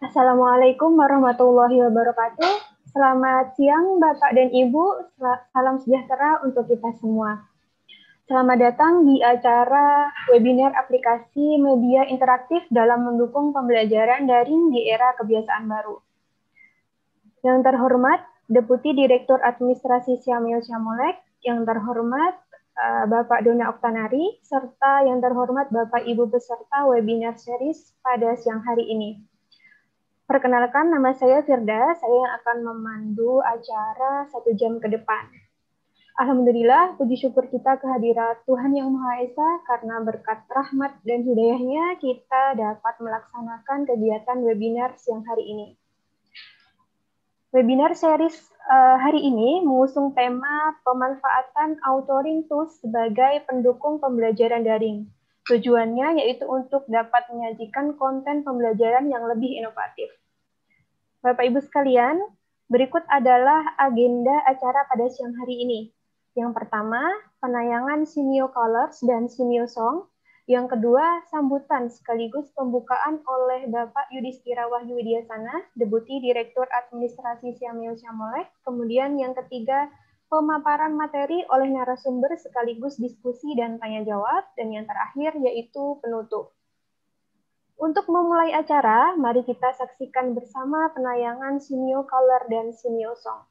Assalamualaikum warahmatullahi wabarakatuh. Selamat siang Bapak dan Ibu, salam sejahtera untuk kita semua. Selamat datang di acara webinar aplikasi media interaktif dalam mendukung pembelajaran daring di era kebiasaan baru. Yang terhormat Deputi Direktur Administrasi Syamil Syamolek, yang terhormat eh, Bapak Dona Oktanari, serta yang terhormat Bapak Ibu peserta webinar series pada siang hari ini. Perkenalkan, nama saya Firda. Saya yang akan memandu acara satu jam ke depan. Alhamdulillah, puji syukur kita kehadirat Tuhan Yang Maha Esa karena berkat rahmat dan hidayahnya kita dapat melaksanakan kegiatan webinar siang hari ini. Webinar series eh, hari ini mengusung tema pemanfaatan authoring tools sebagai pendukung pembelajaran daring. Tujuannya yaitu untuk dapat menyajikan konten pembelajaran yang lebih inovatif. Bapak Ibu sekalian, berikut adalah agenda acara pada siang hari ini. Yang pertama, penayangan Simio Colors dan Simio Song. Yang kedua, sambutan sekaligus pembukaan oleh Bapak Yudhistira Wahyu Widiasana, Deputi Direktur Administrasi Siameo Syamoleh. Kemudian yang ketiga, pemaparan materi oleh narasumber sekaligus diskusi dan tanya jawab. Dan yang terakhir yaitu penutup. Untuk memulai acara, mari kita saksikan bersama penayangan Sinio Color dan Sinio Song.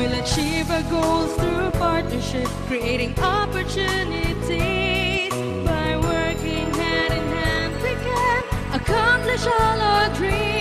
We'll achieve our goals through partnership, creating opportunities. By working hand in hand, we can accomplish all our dreams.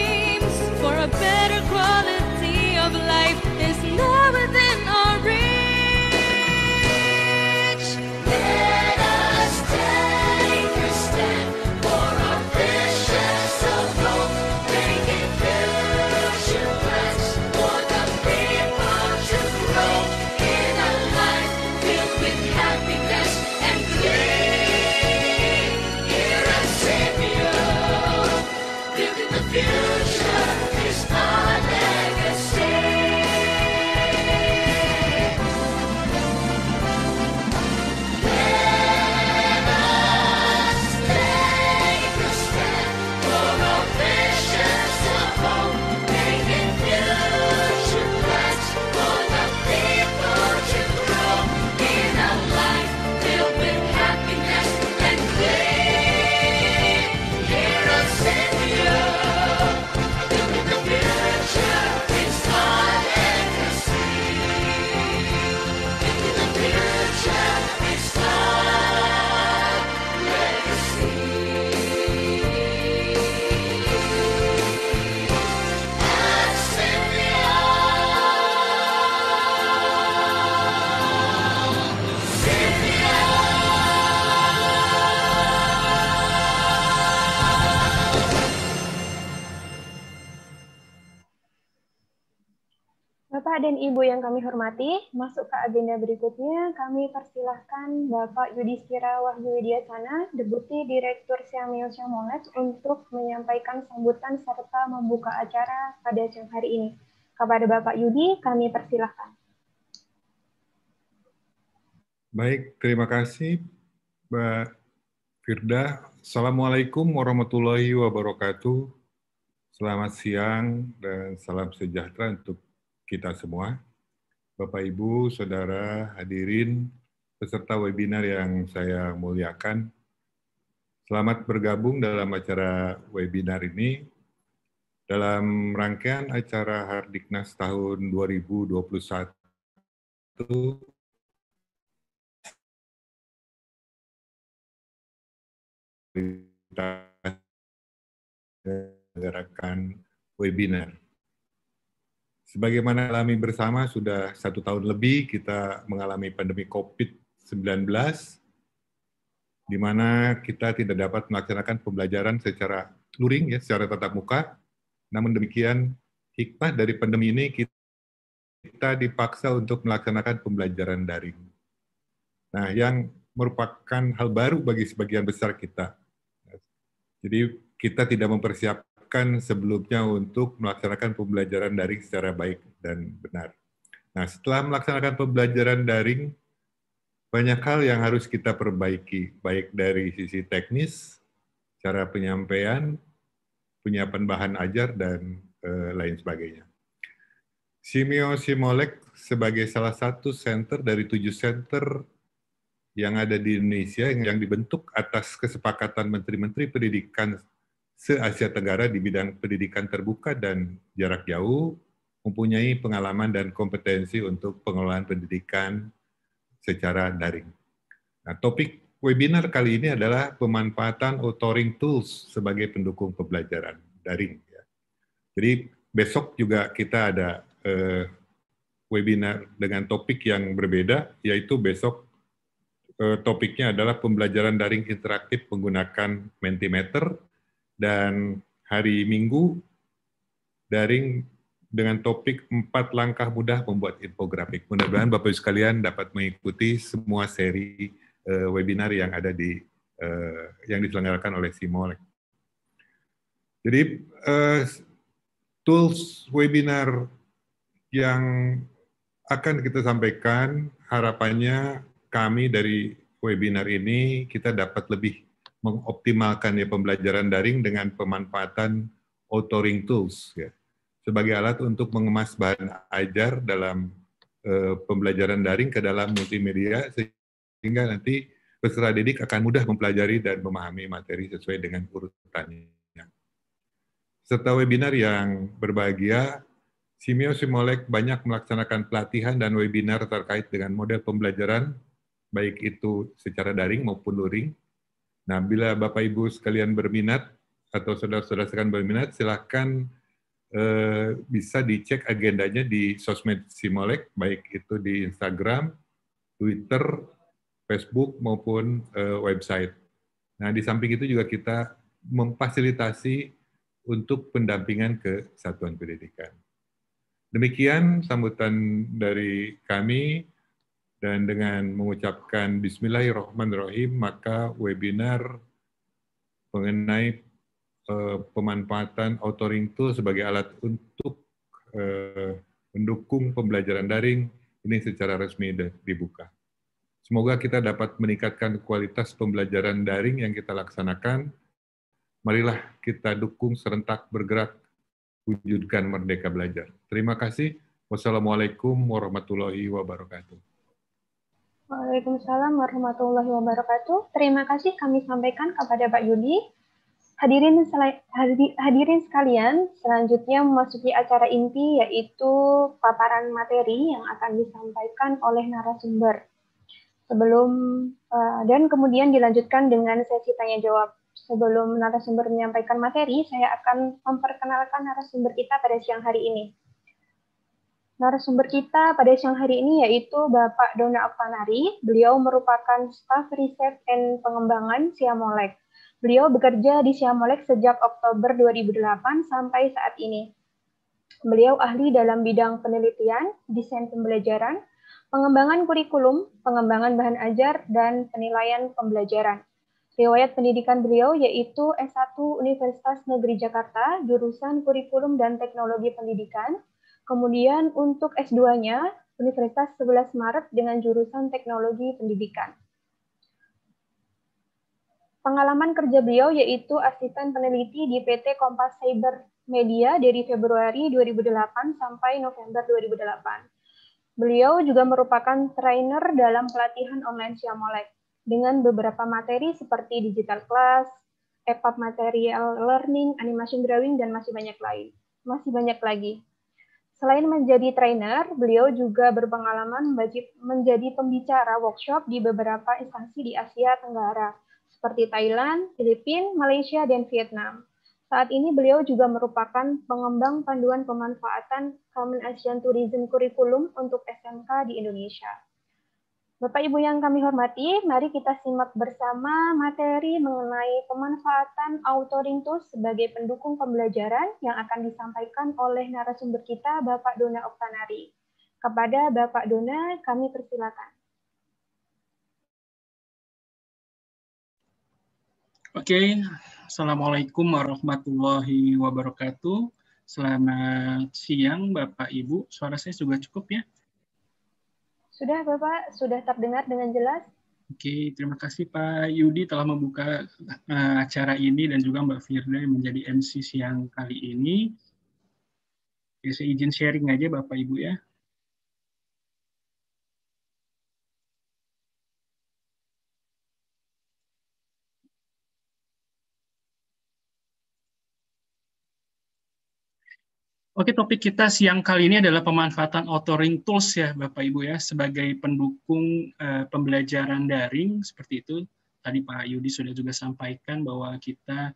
Bapak dan Ibu yang kami hormati, masuk ke agenda berikutnya, kami persilahkan Bapak Yudhistira Wahyu Widiasana, Deputi Direktur Syamil Syamolet, untuk menyampaikan sambutan serta membuka acara pada siang hari ini. Kepada Bapak Yudi, kami persilahkan. Baik, terima kasih Mbak Firda. Assalamualaikum warahmatullahi wabarakatuh. Selamat siang dan salam sejahtera untuk kita semua. Bapak, Ibu, Saudara, hadirin, peserta webinar yang saya muliakan. Selamat bergabung dalam acara webinar ini. Dalam rangkaian acara Hardiknas tahun 2021, kita gerakan webinar. Sebagaimana alami bersama, sudah satu tahun lebih kita mengalami pandemi COVID-19, di mana kita tidak dapat melaksanakan pembelajaran secara luring, ya, secara tatap muka. Namun demikian, hikmah dari pandemi ini kita dipaksa untuk melaksanakan pembelajaran daring. Nah, yang merupakan hal baru bagi sebagian besar kita. Jadi kita tidak mempersiapkan siapkan sebelumnya untuk melaksanakan pembelajaran daring secara baik dan benar. Nah, setelah melaksanakan pembelajaran daring, banyak hal yang harus kita perbaiki, baik dari sisi teknis, cara penyampaian, penyiapan bahan ajar, dan e, lain sebagainya. Simeo Simolek sebagai salah satu center dari tujuh center yang ada di Indonesia yang dibentuk atas kesepakatan Menteri-Menteri Pendidikan se-Asia Tenggara di bidang pendidikan terbuka dan jarak jauh mempunyai pengalaman dan kompetensi untuk pengelolaan pendidikan secara daring. Nah, topik webinar kali ini adalah pemanfaatan authoring tools sebagai pendukung pembelajaran daring. Ya. Jadi besok juga kita ada eh, webinar dengan topik yang berbeda, yaitu besok eh, topiknya adalah pembelajaran daring interaktif menggunakan Mentimeter dan hari Minggu daring dengan topik empat langkah mudah membuat infografik. Mudah-mudahan Bapak Ibu sekalian dapat mengikuti semua seri uh, webinar yang ada di uh, yang diselenggarakan oleh Simolek. Jadi uh, tools webinar yang akan kita sampaikan harapannya kami dari webinar ini kita dapat lebih mengoptimalkan ya pembelajaran daring dengan pemanfaatan authoring tools ya sebagai alat untuk mengemas bahan ajar dalam e, pembelajaran daring ke dalam multimedia sehingga nanti peserta didik akan mudah mempelajari dan memahami materi sesuai dengan urutannya. Serta webinar yang berbahagia, Simeo Simolek banyak melaksanakan pelatihan dan webinar terkait dengan model pembelajaran, baik itu secara daring maupun luring, Nah, bila Bapak Ibu sekalian berminat atau saudara-saudara sekalian berminat, silakan eh, bisa dicek agendanya di sosmed Simolek, baik itu di Instagram, Twitter, Facebook maupun eh, website. Nah, di samping itu juga kita memfasilitasi untuk pendampingan ke satuan pendidikan. Demikian sambutan dari kami. Dan dengan mengucapkan Bismillahirrahmanirrahim, maka webinar mengenai uh, pemanfaatan authoring tool sebagai alat untuk uh, mendukung pembelajaran daring ini secara resmi dibuka. Semoga kita dapat meningkatkan kualitas pembelajaran daring yang kita laksanakan. Marilah kita dukung serentak bergerak wujudkan Merdeka Belajar. Terima kasih. Wassalamualaikum warahmatullahi wabarakatuh. Waalaikumsalam warahmatullahi wabarakatuh. Terima kasih kami sampaikan kepada Pak Yudi. Hadirin, hadirin sekalian, selanjutnya memasuki acara inti yaitu paparan materi yang akan disampaikan oleh narasumber. Sebelum eh, dan kemudian dilanjutkan dengan sesi tanya jawab. Sebelum narasumber menyampaikan materi, saya akan memperkenalkan narasumber kita pada siang hari ini. Narasumber kita pada siang hari ini yaitu Bapak Dona Oktanari. Beliau merupakan staf riset dan pengembangan Siamolek. Beliau bekerja di Siamolek sejak Oktober 2008 sampai saat ini. Beliau ahli dalam bidang penelitian, desain pembelajaran, pengembangan kurikulum, pengembangan bahan ajar, dan penilaian pembelajaran. Riwayat pendidikan beliau yaitu S1 Universitas Negeri Jakarta, jurusan Kurikulum dan Teknologi Pendidikan, Kemudian untuk S2-nya, Universitas 11 Maret dengan jurusan Teknologi Pendidikan. Pengalaman kerja beliau yaitu asisten peneliti di PT Kompas Cyber Media dari Februari 2008 sampai November 2008. Beliau juga merupakan trainer dalam pelatihan online Siamolek dengan beberapa materi seperti digital class, EPUB material learning, animation drawing, dan masih banyak lain. Masih banyak lagi. Selain menjadi trainer, beliau juga berpengalaman menjadi pembicara workshop di beberapa instansi di Asia Tenggara, seperti Thailand, Filipina, Malaysia, dan Vietnam. Saat ini beliau juga merupakan pengembang panduan pemanfaatan Common Asian Tourism Curriculum untuk SMK di Indonesia. Bapak Ibu yang kami hormati, mari kita simak bersama materi mengenai pemanfaatan authoring tools sebagai pendukung pembelajaran yang akan disampaikan oleh narasumber kita Bapak Dona Oktanari. Kepada Bapak Dona, kami persilakan. Oke, Assalamualaikum warahmatullahi wabarakatuh. Selamat siang Bapak Ibu, suara saya juga cukup ya. Sudah Bapak, sudah terdengar dengan jelas? Oke, terima kasih Pak Yudi telah membuka eh, acara ini dan juga Mbak Firda yang menjadi MC siang kali ini. Oke, saya izin sharing aja Bapak Ibu ya. Oke, topik kita siang kali ini adalah pemanfaatan authoring tools ya, Bapak Ibu ya, sebagai pendukung uh, pembelajaran daring seperti itu. Tadi Pak Yudi sudah juga sampaikan bahwa kita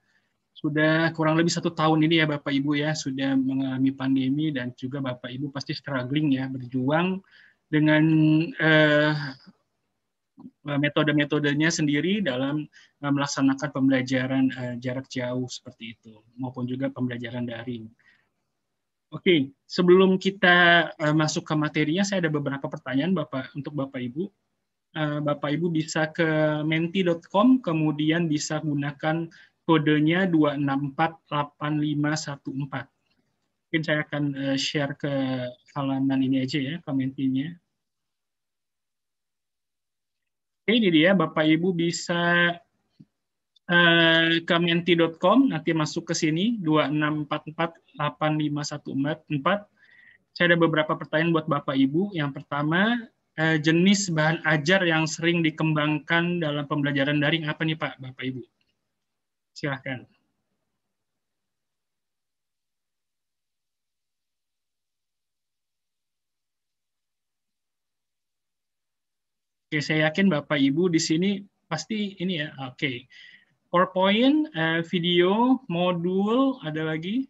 sudah kurang lebih satu tahun ini ya Bapak Ibu ya, sudah mengalami pandemi dan juga Bapak Ibu pasti struggling ya, berjuang dengan uh, metode-metodenya sendiri dalam eh, melaksanakan pembelajaran jarak jauh seperti itu, maupun juga pembelajaran daring. Oke, sebelum kita uh, masuk ke materinya, saya ada beberapa pertanyaan Bapak untuk Bapak Ibu. Uh, Bapak Ibu bisa ke menti.com, kemudian bisa gunakan kodenya 2648514. Mungkin saya akan uh, share ke halaman ini aja ya, ke mentinya. Oke, ini dia. Bapak Ibu bisa eh, kementi.com nanti masuk ke sini 26448514. Saya ada beberapa pertanyaan buat Bapak Ibu. Yang pertama, eh, jenis bahan ajar yang sering dikembangkan dalam pembelajaran daring apa nih Pak, Bapak Ibu? Silahkan. Oke, saya yakin Bapak Ibu di sini pasti ini ya. Oke. Okay. PowerPoint, uh, video, modul, ada lagi?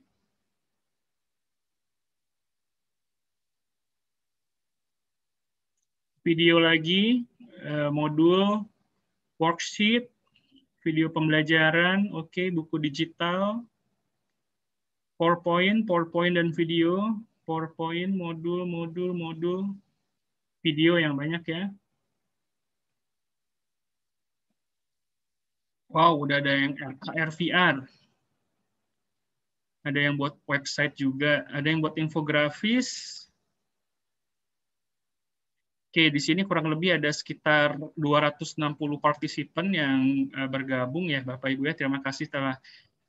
Video lagi, uh, modul, worksheet, video pembelajaran, oke, okay, buku digital, PowerPoint, PowerPoint dan video, PowerPoint, modul, modul, modul, video yang banyak ya. Wow, udah ada yang RVR, VR. Ada yang buat website juga, ada yang buat infografis. Oke, di sini kurang lebih ada sekitar 260 partisipan yang eh, bergabung ya Bapak Ibu ya. Terima kasih telah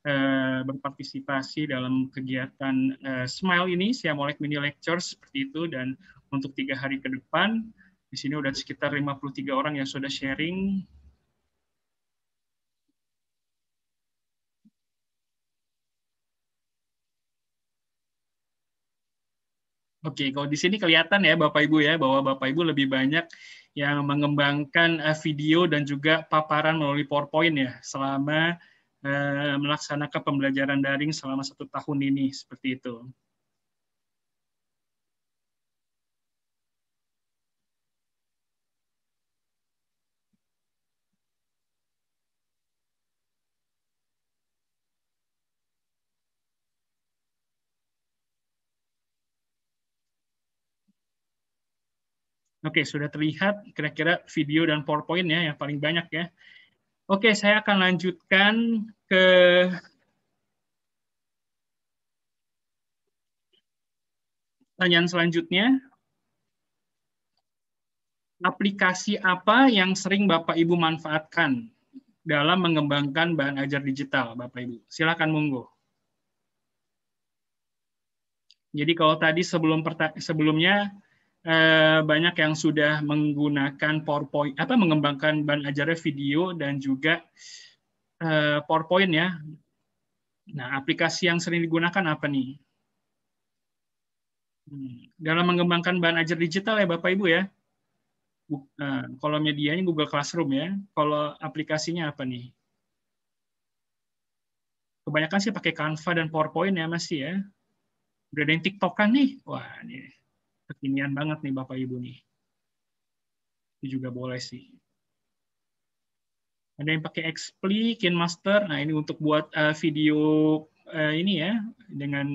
eh, berpartisipasi dalam kegiatan eh, Smile ini, Siamolek Mini Lecture seperti itu, dan untuk tiga hari ke depan, di sini udah sekitar 53 orang yang sudah sharing, Oke, kalau di sini kelihatan ya Bapak Ibu ya bahwa Bapak Ibu lebih banyak yang mengembangkan eh, video dan juga paparan melalui PowerPoint ya selama eh, melaksanakan pembelajaran daring selama satu tahun ini seperti itu. Oke, sudah terlihat kira-kira video dan PowerPoint ya yang paling banyak ya. Oke, saya akan lanjutkan ke pertanyaan selanjutnya. Aplikasi apa yang sering Bapak Ibu manfaatkan dalam mengembangkan bahan ajar digital, Bapak Ibu? Silakan monggo. Jadi kalau tadi sebelum sebelumnya Eh, banyak yang sudah menggunakan PowerPoint apa mengembangkan bahan ajarnya video dan juga eh, PowerPoint ya. Nah, aplikasi yang sering digunakan apa nih? Hmm, dalam mengembangkan bahan ajar digital ya Bapak Ibu ya. Eh, kalau medianya Google Classroom ya. Kalau aplikasinya apa nih? Kebanyakan sih pakai Canva dan PowerPoint ya masih ya. Udah ada yang TikTok nih. Wah, ini kekinian banget nih Bapak Ibu nih. Itu juga boleh sih. Ada yang pakai Xpli, Master. Nah, ini untuk buat uh, video uh, ini ya dengan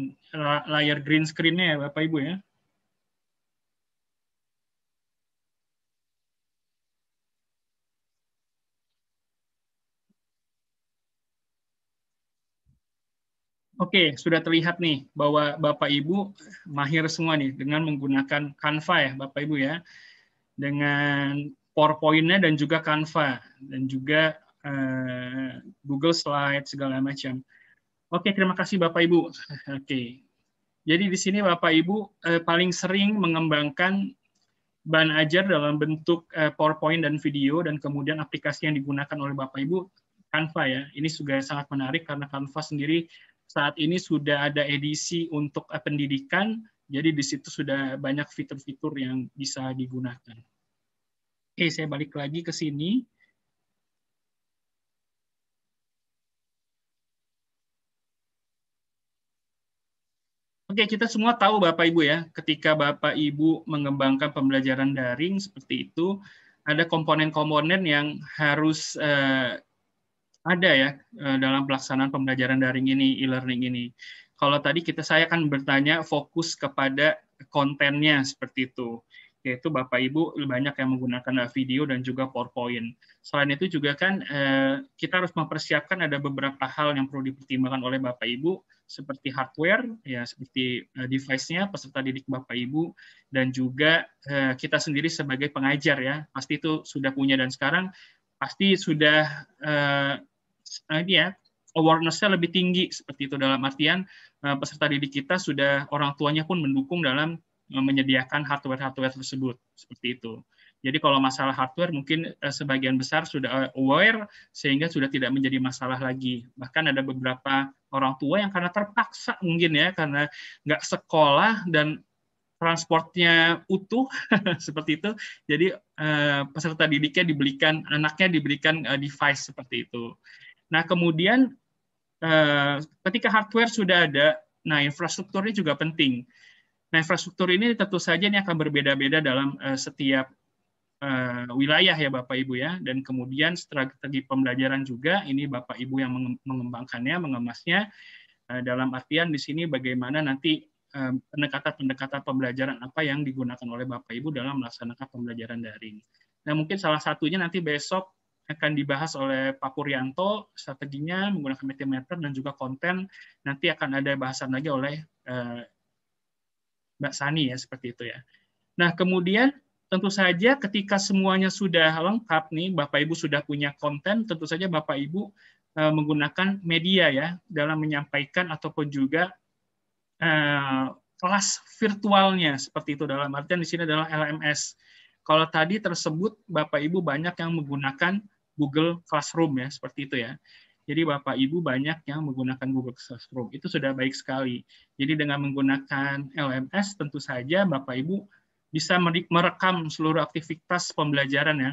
layar green screen-nya ya Bapak Ibu ya. Oke, sudah terlihat nih bahwa Bapak Ibu mahir semua nih dengan menggunakan Canva ya Bapak Ibu ya. Dengan PowerPoint-nya dan juga Canva dan juga uh, Google Slide segala macam. Oke, terima kasih Bapak Ibu. Oke. Jadi di sini Bapak Ibu uh, paling sering mengembangkan bahan ajar dalam bentuk uh, PowerPoint dan video dan kemudian aplikasi yang digunakan oleh Bapak Ibu Canva ya. Ini juga sangat menarik karena Canva sendiri saat ini sudah ada edisi untuk eh, pendidikan, jadi di situ sudah banyak fitur-fitur yang bisa digunakan. Oke, saya balik lagi ke sini. Oke, kita semua tahu Bapak Ibu ya, ketika Bapak Ibu mengembangkan pembelajaran daring seperti itu, ada komponen-komponen yang harus eh, ada ya eh, dalam pelaksanaan pembelajaran daring ini, e-learning ini. Kalau tadi kita saya akan bertanya fokus kepada kontennya seperti itu, yaitu Bapak Ibu banyak yang menggunakan video dan juga PowerPoint. Selain itu juga kan eh, kita harus mempersiapkan ada beberapa hal yang perlu dipertimbangkan oleh Bapak Ibu seperti hardware ya seperti eh, device-nya peserta didik Bapak Ibu dan juga kita sendiri sebagai pengajar ya pasti itu sudah punya dan sekarang pasti sudah eh, ini ya awarenessnya lebih tinggi seperti itu dalam artian eh, peserta didik kita sudah orang tuanya pun mendukung dalam eh, menyediakan hardware-hardware tersebut seperti itu. Jadi kalau masalah hardware mungkin eh, sebagian besar sudah eh, aware sehingga sudah tidak menjadi masalah lagi. Bahkan ada beberapa orang tua yang karena terpaksa mungkin ya karena nggak sekolah dan transportnya utuh seperti itu. Jadi eh, peserta didiknya diberikan anaknya diberikan eh, device seperti itu. Nah kemudian eh, ketika hardware sudah ada, nah infrastrukturnya juga penting. Nah infrastruktur ini tentu saja ini akan berbeda-beda dalam setiap wilayah ya Bapak Ibu ya. Dan kemudian strategi pembelajaran juga ini Bapak Ibu yang mengembangkannya, mengemasnya dalam artian di sini bagaimana nanti pendekatan-pendekatan pembelajaran apa yang digunakan oleh Bapak Ibu dalam melaksanakan pembelajaran daring. Nah, mungkin salah satunya nanti besok akan dibahas oleh Pak Purianto strateginya menggunakan mentimeter dan juga konten nanti akan ada bahasan lagi oleh eh, Mbak Sani ya seperti itu ya. Nah, kemudian tentu saja ketika semuanya sudah lengkap nih Bapak Ibu sudah punya konten tentu saja Bapak Ibu eh, menggunakan media ya dalam menyampaikan ataupun juga Eh, kelas virtualnya seperti itu dalam artian di sini adalah LMS. Kalau tadi tersebut Bapak Ibu banyak yang menggunakan Google Classroom ya seperti itu ya. Jadi Bapak Ibu banyak yang menggunakan Google Classroom. Itu sudah baik sekali. Jadi dengan menggunakan LMS tentu saja Bapak Ibu bisa merekam seluruh aktivitas pembelajaran ya.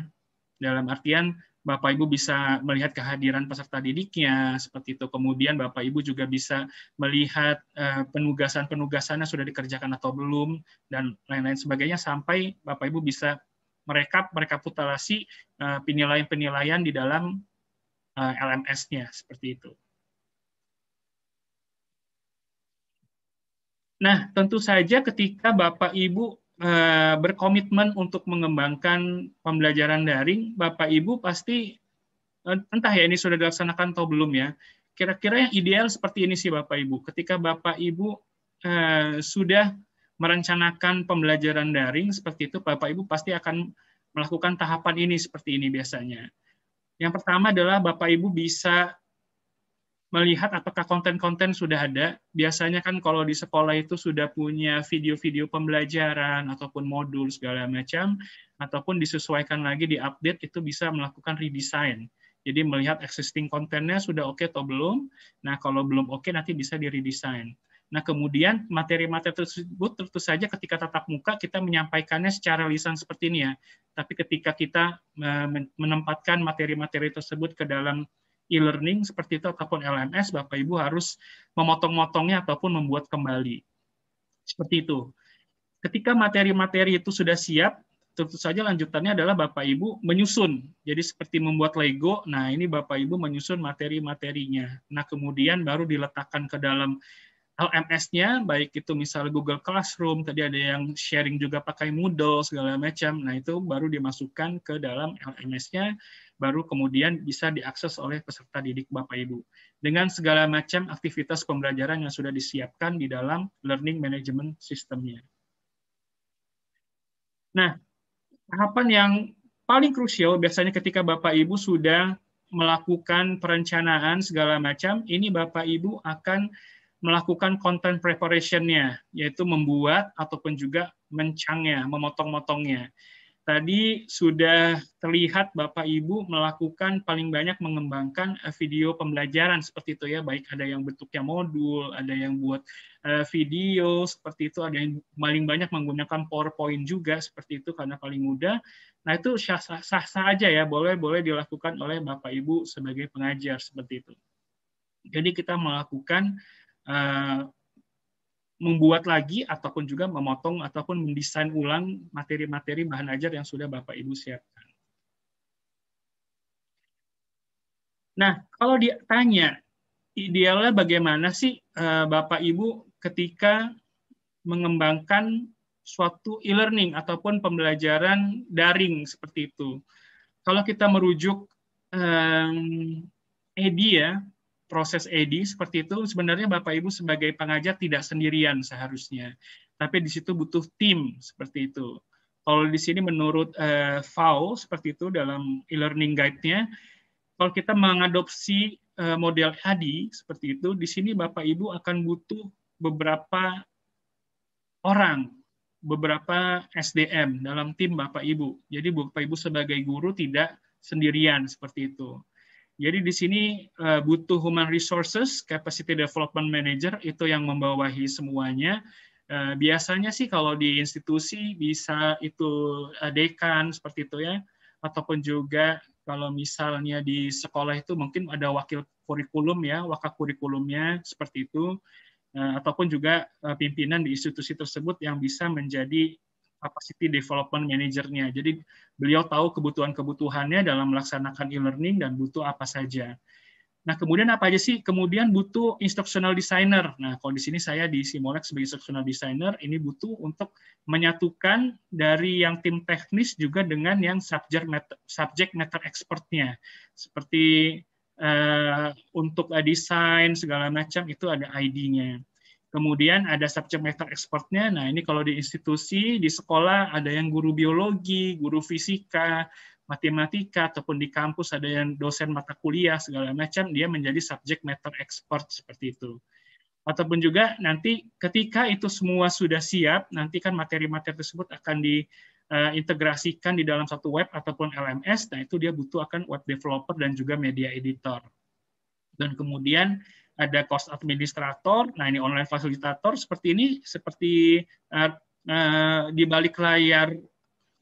Dalam artian Bapak Ibu bisa melihat kehadiran peserta didiknya seperti itu. Kemudian Bapak Ibu juga bisa melihat eh, penugasan-penugasannya sudah dikerjakan atau belum dan lain-lain sebagainya sampai Bapak Ibu bisa merekap, merekapitulasi eh, penilaian-penilaian di dalam eh, LMS-nya seperti itu. Nah, tentu saja ketika Bapak Ibu Eh, berkomitmen untuk mengembangkan pembelajaran daring, Bapak Ibu pasti eh, entah ya ini sudah dilaksanakan atau belum ya. Kira-kira yang ideal seperti ini sih Bapak Ibu. Ketika Bapak Ibu eh, sudah merencanakan pembelajaran daring seperti itu, Bapak Ibu pasti akan melakukan tahapan ini seperti ini biasanya. Yang pertama adalah Bapak Ibu bisa melihat apakah konten-konten sudah ada. Biasanya kan kalau di sekolah itu sudah punya video-video pembelajaran ataupun modul segala macam, ataupun disesuaikan lagi di update itu bisa melakukan redesign. Jadi melihat existing kontennya sudah oke okay atau belum. Nah kalau belum oke okay, nanti bisa di redesign. Nah kemudian materi-materi tersebut tentu saja ketika tatap muka kita menyampaikannya secara lisan seperti ini ya. Tapi ketika kita eh, menempatkan materi-materi tersebut ke dalam e-learning seperti itu ataupun LMS, Bapak Ibu harus memotong-motongnya ataupun membuat kembali. Seperti itu. Ketika materi-materi itu sudah siap, tentu saja lanjutannya adalah Bapak Ibu menyusun. Jadi seperti membuat Lego, nah ini Bapak Ibu menyusun materi-materinya. Nah kemudian baru diletakkan ke dalam LMS-nya, baik itu misalnya Google Classroom, tadi ada yang sharing juga pakai Moodle, segala macam. Nah, itu baru dimasukkan ke dalam LMS-nya, baru kemudian bisa diakses oleh peserta didik Bapak-Ibu. Dengan segala macam aktivitas pembelajaran yang sudah disiapkan di dalam learning management sistemnya. Nah, tahapan yang paling krusial biasanya ketika Bapak-Ibu sudah melakukan perencanaan segala macam, ini Bapak-Ibu akan melakukan content preparation-nya, yaitu membuat ataupun juga mencangnya, memotong-motongnya. Tadi sudah terlihat Bapak Ibu melakukan paling banyak mengembangkan eh, video pembelajaran seperti itu ya, baik ada yang bentuknya modul, ada yang buat eh, video seperti itu, ada yang paling banyak menggunakan PowerPoint juga seperti itu karena paling mudah. Nah itu sah-sah aja ya, boleh-boleh dilakukan oleh Bapak Ibu sebagai pengajar seperti itu. Jadi kita melakukan Eh, membuat lagi ataupun juga memotong ataupun mendesain ulang materi-materi bahan ajar yang sudah Bapak Ibu siapkan. Nah, kalau ditanya idealnya bagaimana sih eh, Bapak Ibu ketika mengembangkan suatu e-learning ataupun pembelajaran daring seperti itu. Kalau kita merujuk um, EDI ya, proses EDI seperti itu sebenarnya Bapak Ibu sebagai pengajar tidak sendirian seharusnya. Tapi di situ butuh tim seperti itu. Kalau di sini menurut uh, eh, FAO seperti itu dalam e-learning guide-nya, kalau kita mengadopsi uh, model d seperti itu, di sini Bapak Ibu akan butuh beberapa orang, beberapa SDM dalam tim Bapak Ibu. Jadi Bapak Ibu sebagai guru tidak sendirian seperti itu. Jadi di sini uh, butuh human resources, capacity development manager itu yang membawahi semuanya. Uh, biasanya sih kalau di institusi bisa itu uh, dekan seperti itu ya, ataupun juga kalau misalnya di sekolah itu mungkin ada wakil kurikulum ya, wakil kurikulumnya seperti itu, uh, ataupun juga uh, pimpinan di institusi tersebut yang bisa menjadi capacity development manager-nya. Jadi beliau tahu kebutuhan-kebutuhannya dalam melaksanakan e-learning dan butuh apa saja. Nah, kemudian apa aja sih? Kemudian butuh instructional designer. Nah, kalau di sini saya di Simolex sebagai instructional designer, ini butuh untuk menyatukan dari yang tim teknis juga dengan yang subject matter, subject matter expertnya. Seperti uh, untuk desain segala macam itu ada ID-nya. Kemudian ada subject matter expertnya. Nah ini kalau di institusi, di sekolah ada yang guru biologi, guru fisika, matematika, ataupun di kampus ada yang dosen mata kuliah segala macam. Dia menjadi subject matter expert seperti itu. Ataupun juga nanti ketika itu semua sudah siap, nanti kan materi-materi tersebut akan diintegrasikan eh, di dalam satu web ataupun LMS. Nah itu dia butuh akan web developer dan juga media editor. Dan kemudian ada cost administrator, nah ini online fasilitator seperti ini seperti uh, uh, di balik layar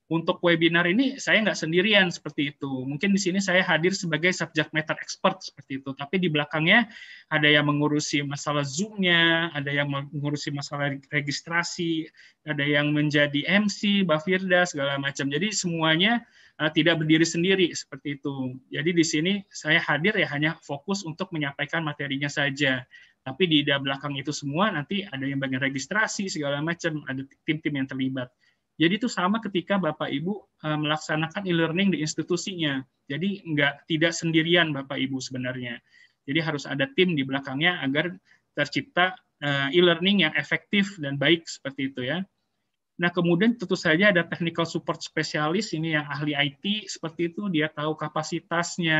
untuk webinar ini saya nggak sendirian seperti itu. Mungkin di sini saya hadir sebagai subject matter expert seperti itu. Tapi di belakangnya ada yang mengurusi masalah Zoom-nya, ada yang mengurusi masalah registrasi, ada yang menjadi MC, Bafirda segala macam. Jadi semuanya Eh, tidak berdiri sendiri seperti itu. Jadi di sini saya hadir ya hanya fokus untuk menyampaikan materinya saja. Tapi di belakang itu semua nanti ada yang bagian registrasi segala macam, ada tim-tim yang terlibat. Jadi itu sama ketika Bapak Ibu eh, melaksanakan e-learning di institusinya. Jadi enggak tidak sendirian Bapak Ibu sebenarnya. Jadi harus ada tim di belakangnya agar tercipta eh, e-learning yang efektif dan baik seperti itu ya. Nah, kemudian tentu saja ada technical support spesialis ini yang ahli IT seperti itu dia tahu kapasitasnya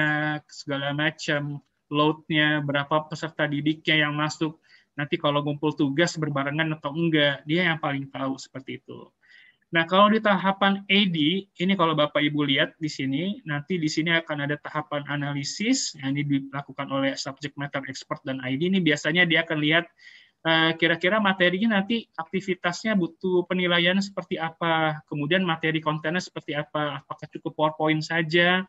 segala macam, loadnya berapa peserta didiknya yang masuk. Nanti kalau ngumpul tugas berbarengan atau enggak, dia yang paling tahu seperti itu. Nah, kalau di tahapan AD, ini kalau Bapak Ibu lihat di sini, nanti di sini akan ada tahapan analisis yang ini dilakukan oleh subject matter expert dan ID ini biasanya dia akan lihat Eh, kira-kira materinya nanti aktivitasnya butuh penilaian seperti apa, kemudian materi kontennya seperti apa, apakah cukup PowerPoint saja,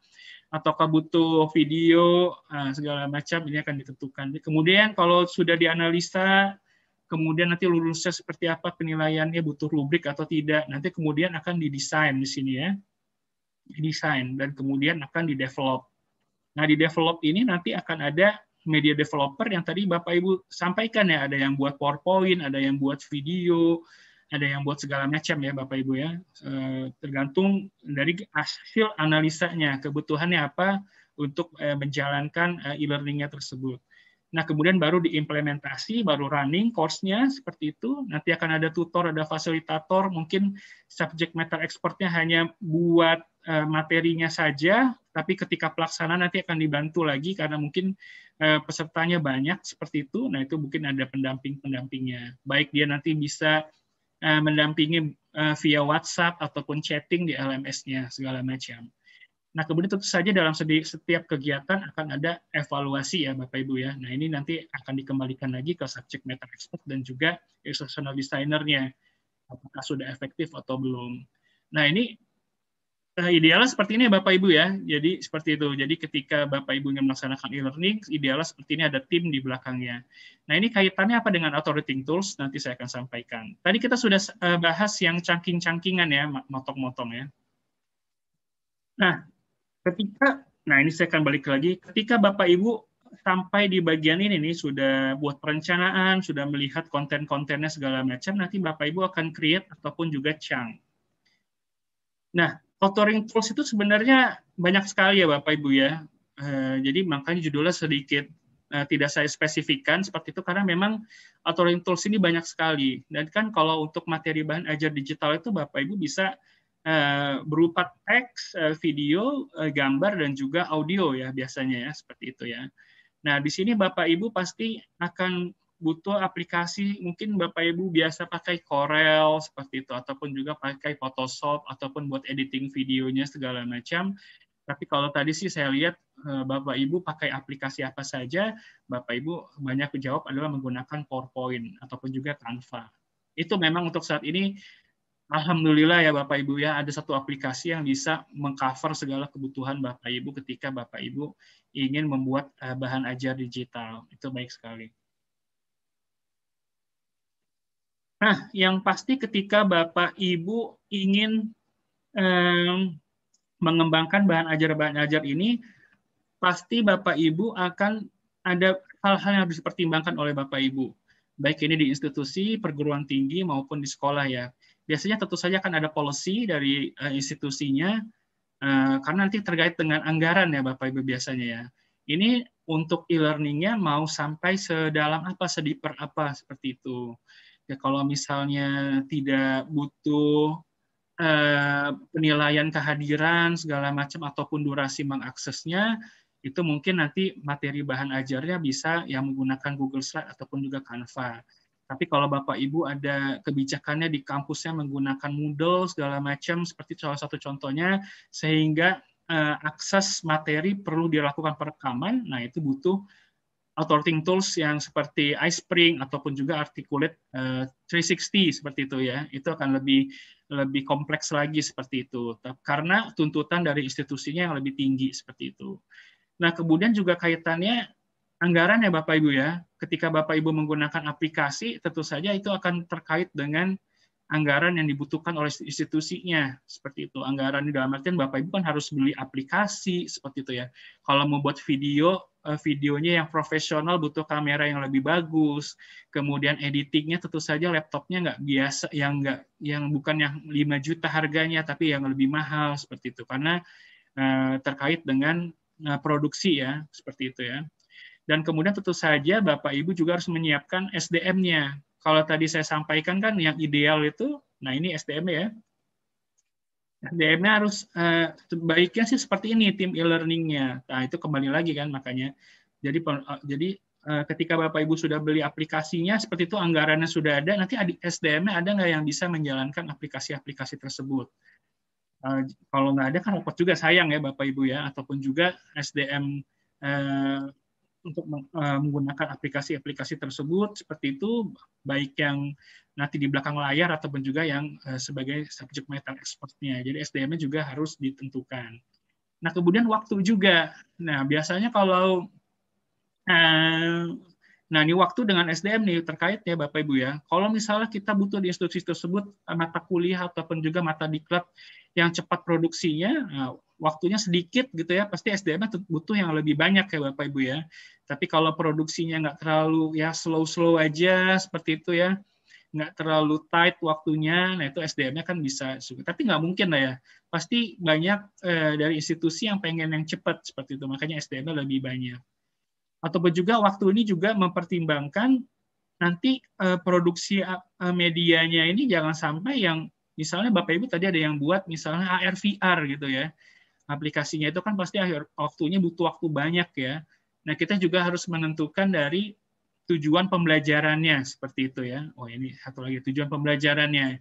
ataukah butuh video, eh, segala macam ini akan ditentukan. Kemudian kalau sudah dianalisa, kemudian nanti lulusnya seperti apa, penilaiannya butuh rubrik atau tidak, nanti kemudian akan didesain di sini ya, didesain dan kemudian akan didevelop. Nah di develop ini nanti akan ada media developer yang tadi Bapak Ibu sampaikan ya, ada yang buat PowerPoint, ada yang buat video, ada yang buat segala macam ya Bapak Ibu ya. Eh, tergantung dari hasil analisanya, kebutuhannya apa untuk eh, menjalankan eh, e-learningnya tersebut. Nah, kemudian baru diimplementasi, baru running course-nya seperti itu. Nanti akan ada tutor, ada fasilitator, mungkin subject matter expert-nya hanya buat Eh, materinya saja, tapi ketika pelaksanaan nanti akan dibantu lagi karena mungkin eh, pesertanya banyak seperti itu. Nah, itu mungkin ada pendamping-pendampingnya. Baik dia nanti bisa eh, mendampingi via WhatsApp ataupun chatting di LMS-nya segala macam. Nah, kemudian tentu saja dalam setiap kegiatan akan ada evaluasi ya Bapak Ibu ya. Nah, ini nanti akan dikembalikan lagi ke subject matter expert dan juga instructional designer-nya apakah sudah efektif atau belum. Nah, ini Eh, idealnya seperti ini ya Bapak Ibu ya. Jadi seperti itu. Jadi ketika Bapak Ibu ingin melaksanakan e-learning, idealnya seperti ini ada tim di belakangnya. Nah ini kaitannya apa dengan authoring tools? Nanti saya akan sampaikan. Tadi kita sudah eh, bahas yang cangking-cangkingan ya, motong-motong ya. Nah, ketika, nah ini saya akan balik lagi. Ketika Bapak Ibu sampai di bagian ini nih sudah buat perencanaan, sudah melihat konten-kontennya segala macam, nanti Bapak Ibu akan create ataupun juga chunk. Nah, authoring tools itu sebenarnya banyak sekali ya Bapak Ibu ya. Eh, jadi makanya judulnya sedikit eh, tidak saya spesifikkan seperti itu karena memang authoring tools ini banyak sekali. Dan kan kalau untuk materi bahan ajar digital itu Bapak Ibu bisa eh, berupa teks, video, gambar dan juga audio ya biasanya ya seperti itu ya. Nah, di sini Bapak Ibu pasti akan butuh aplikasi mungkin Bapak Ibu biasa pakai Corel seperti itu ataupun juga pakai Photoshop ataupun buat editing videonya segala macam. Tapi kalau tadi sih saya lihat eh, Bapak Ibu pakai aplikasi apa saja, Bapak Ibu banyak jawab adalah menggunakan PowerPoint ataupun juga Canva. Itu memang untuk saat ini Alhamdulillah ya Bapak Ibu ya ada satu aplikasi yang bisa mengcover segala kebutuhan Bapak Ibu ketika Bapak Ibu ingin membuat eh, bahan ajar digital. Itu baik sekali. Nah, yang pasti ketika Bapak Ibu ingin um, mengembangkan bahan ajar-bahan ajar ini, pasti Bapak Ibu akan ada hal-hal yang harus dipertimbangkan oleh Bapak Ibu. Baik ini di institusi, perguruan tinggi, maupun di sekolah ya. Biasanya tentu saja akan ada policy dari uh, institusinya, uh, karena nanti terkait dengan anggaran ya Bapak Ibu biasanya ya. Ini untuk e-learningnya mau sampai sedalam apa, sediper apa, seperti itu ya kalau misalnya tidak butuh eh, penilaian kehadiran segala macam ataupun durasi mengaksesnya itu mungkin nanti materi bahan ajarnya bisa yang menggunakan Google Slide ataupun juga Canva. Tapi kalau Bapak Ibu ada kebijakannya di kampusnya menggunakan Moodle segala macam seperti salah satu contohnya sehingga eh, akses materi perlu dilakukan perekaman, nah itu butuh Authoring tools yang seperti iSpring ataupun juga Articulate uh, eh, 360 seperti itu ya. Itu akan lebih lebih kompleks lagi seperti itu karena tuntutan dari institusinya yang lebih tinggi seperti itu. Nah, kemudian juga kaitannya anggaran ya Bapak Ibu ya. Ketika Bapak Ibu menggunakan aplikasi, tentu saja itu akan terkait dengan anggaran yang dibutuhkan oleh institusinya seperti itu anggaran di dalam artian bapak ibu kan harus beli aplikasi seperti itu ya kalau mau buat video Eh, videonya yang profesional butuh kamera yang lebih bagus, kemudian editingnya tentu saja laptopnya nggak biasa, yang nggak yang bukan yang 5 juta harganya tapi yang lebih mahal seperti itu karena uh, terkait dengan uh, produksi ya seperti itu ya. Dan kemudian tentu saja Bapak Ibu juga harus menyiapkan SDM-nya. Kalau tadi saya sampaikan kan yang ideal itu, nah ini SDM ya, SDM-nya harus uh, baiknya sih seperti ini tim e-learningnya. Nah itu kembali lagi kan makanya. Jadi eh, jadi uh, ketika Bapak Ibu sudah beli aplikasinya seperti itu anggarannya sudah ada. Nanti SDM-nya ada nggak yang bisa menjalankan aplikasi-aplikasi tersebut? Uh, kalau nggak ada kan repot juga sayang ya Bapak Ibu ya. Ataupun juga SDM untuk eh, menggunakan aplikasi-aplikasi tersebut seperti itu baik yang nanti di belakang layar ataupun juga yang eh, sebagai subject matter expertnya. Jadi SDM-nya juga harus ditentukan. Nah kemudian waktu juga. Nah biasanya kalau eh, Nah, ini waktu dengan SDM nih terkait ya Bapak Ibu ya. Kalau misalnya kita butuh di institusi tersebut mata kuliah ataupun juga mata diklat yang cepat produksinya, nah, waktunya sedikit gitu ya, pasti SDM butuh yang lebih banyak ya Bapak Ibu ya. Tapi kalau produksinya nggak terlalu ya slow-slow aja seperti itu ya, nggak terlalu tight waktunya, nah itu SDM-nya kan bisa. Tapi nggak mungkin lah ya. Pasti banyak eh, dari institusi yang pengen yang cepat seperti itu, makanya SDM-nya lebih banyak atau juga waktu ini juga mempertimbangkan nanti uh, produksi uh, medianya ini jangan sampai yang misalnya Bapak Ibu tadi ada yang buat misalnya ARVR gitu ya. Aplikasinya itu kan pasti akhir waktunya butuh waktu banyak ya. Nah, kita juga harus menentukan dari tujuan pembelajarannya seperti itu ya. Oh, ini satu lagi tujuan pembelajarannya.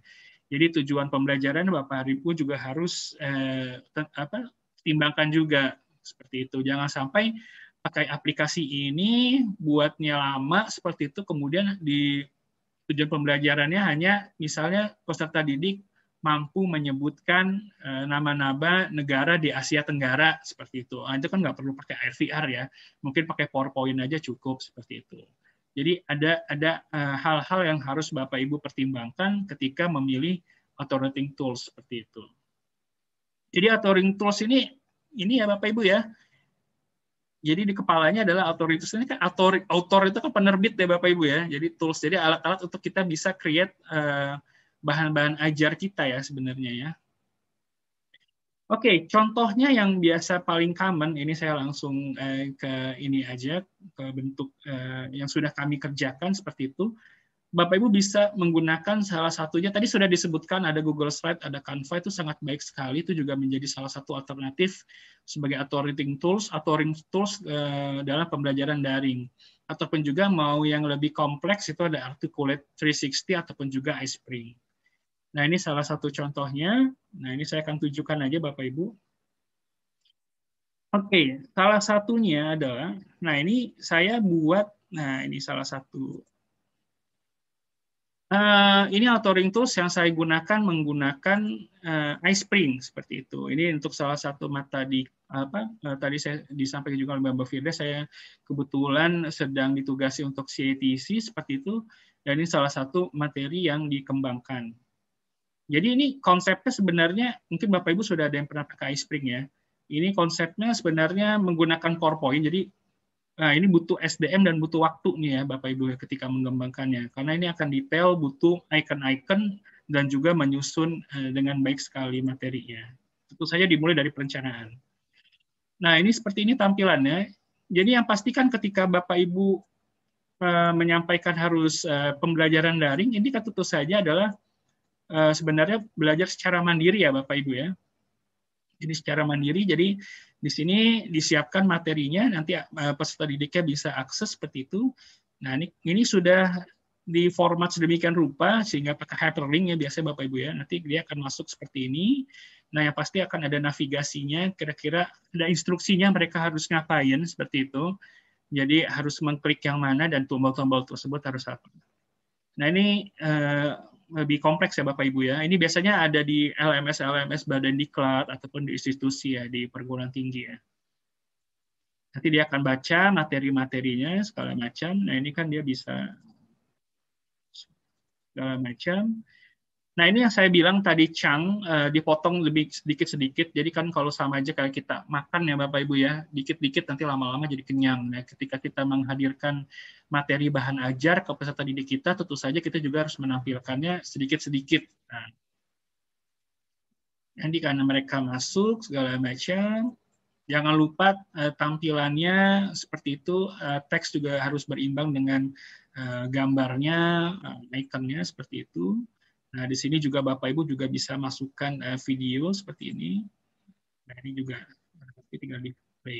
Jadi tujuan pembelajaran Bapak Ibu juga harus eh, apa timbangkan juga seperti itu. Jangan sampai pakai aplikasi ini buatnya lama seperti itu kemudian di tujuan pembelajarannya hanya misalnya peserta didik mampu menyebutkan eh, nama-nama negara di Asia Tenggara seperti itu. Nah, itu kan nggak perlu pakai RVR ya, mungkin pakai PowerPoint aja cukup seperti itu. Jadi ada ada eh, hal-hal yang harus Bapak Ibu pertimbangkan ketika memilih authoring tools seperti itu. Jadi authoring tools ini ini ya Bapak Ibu ya jadi di kepalanya adalah authorities ini kan author, author itu kan penerbit ya Bapak Ibu ya. Jadi tools jadi alat-alat untuk kita bisa create bahan eh, bahan-bahan ajar kita ya sebenarnya ya. Oke, okay, contohnya yang biasa paling common ini saya langsung uh, ke ini aja ke bentuk uh, yang sudah kami kerjakan seperti itu. Bapak Ibu bisa menggunakan salah satunya. Tadi sudah disebutkan ada Google Slide, ada Canva itu sangat baik sekali. Itu juga menjadi salah satu alternatif sebagai authoring tools, authoring tools uh, dalam pembelajaran daring. Ataupun juga mau yang lebih kompleks itu ada Articulate 360 ataupun juga iSpring. Nah ini salah satu contohnya. Nah ini saya akan tunjukkan aja Bapak Ibu. Oke, okay, salah satunya adalah, nah ini saya buat, nah ini salah satu Uh, ini authoring tools yang saya gunakan menggunakan uh, eh, iSpring seperti itu. Ini untuk salah satu mata di apa uh, tadi saya disampaikan juga oleh Mbak Firda, saya kebetulan sedang ditugasi untuk CATC seperti itu dan ini salah satu materi yang dikembangkan. Jadi ini konsepnya sebenarnya mungkin Bapak Ibu sudah ada yang pernah pakai iSpring ya. Ini konsepnya sebenarnya menggunakan PowerPoint. Jadi Nah, ini butuh SDM dan butuh waktu nih ya Bapak Ibu ya, ketika mengembangkannya. Karena ini akan detail, butuh icon-icon dan juga menyusun eh, dengan baik sekali materinya. Tentu saja dimulai dari perencanaan. Nah, ini seperti ini tampilannya. Jadi yang pastikan ketika Bapak Ibu eh, menyampaikan harus eh, pembelajaran daring, ini kan tentu saja adalah sebenarnya belajar secara mandiri ya Bapak Ibu ya jadi secara mandiri. Jadi di sini disiapkan materinya, nanti eh, peserta didiknya bisa akses seperti itu. Nah ini, ini sudah di format sedemikian rupa sehingga pakai hyperlink ya biasanya Bapak Ibu ya. Nanti dia akan masuk seperti ini. Nah yang pasti akan ada navigasinya, kira-kira ada instruksinya mereka harus ngapain seperti itu. Jadi harus mengklik yang mana dan tombol-tombol tersebut harus apa. Nah ini eh, lebih kompleks ya Bapak Ibu ya. Ini biasanya ada di LMS-LMS Badan Diklat ataupun di institusi ya, di perguruan tinggi ya. Nanti dia akan baca materi-materinya segala macam. Nah ini kan dia bisa segala macam. Nah ini yang saya bilang tadi cang uh, eh, dipotong lebih sedikit-sedikit. Jadi kan kalau sama aja kayak kita makan ya Bapak Ibu ya, dikit-dikit nanti lama-lama jadi kenyang. Nah ketika kita menghadirkan materi bahan ajar ke peserta didik kita, tentu saja kita juga harus menampilkannya sedikit-sedikit. Nah, nanti karena mereka masuk segala macam, jangan lupa uh, tampilannya seperti itu. Uh, teks juga harus berimbang dengan uh, gambarnya, uh, ikonnya seperti itu. Nah, di sini juga Bapak Ibu juga bisa masukkan uh, video seperti ini. Nah, ini juga nanti tinggal di play.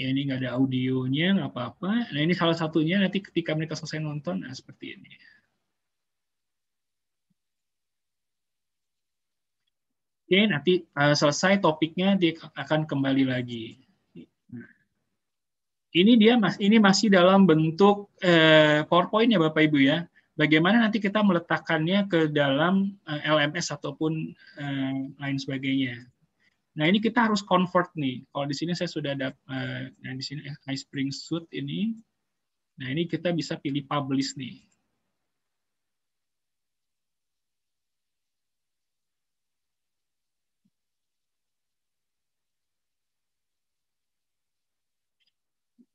Ya, ini nggak ada audionya, nggak apa-apa. Nah, ini salah satunya nanti ketika mereka selesai nonton, nah, seperti ini. Oke, nanti uh, selesai topiknya, dia akan kembali lagi. Ini dia mas, ini masih dalam bentuk eh, PowerPoint ya Bapak Ibu ya. Bagaimana nanti kita meletakkannya ke dalam eh, LMS ataupun eh, lain sebagainya. Nah ini kita harus convert nih. Kalau di sini saya sudah ada eh, nah, di sini eh, Spring Suite ini. Nah ini kita bisa pilih publish nih.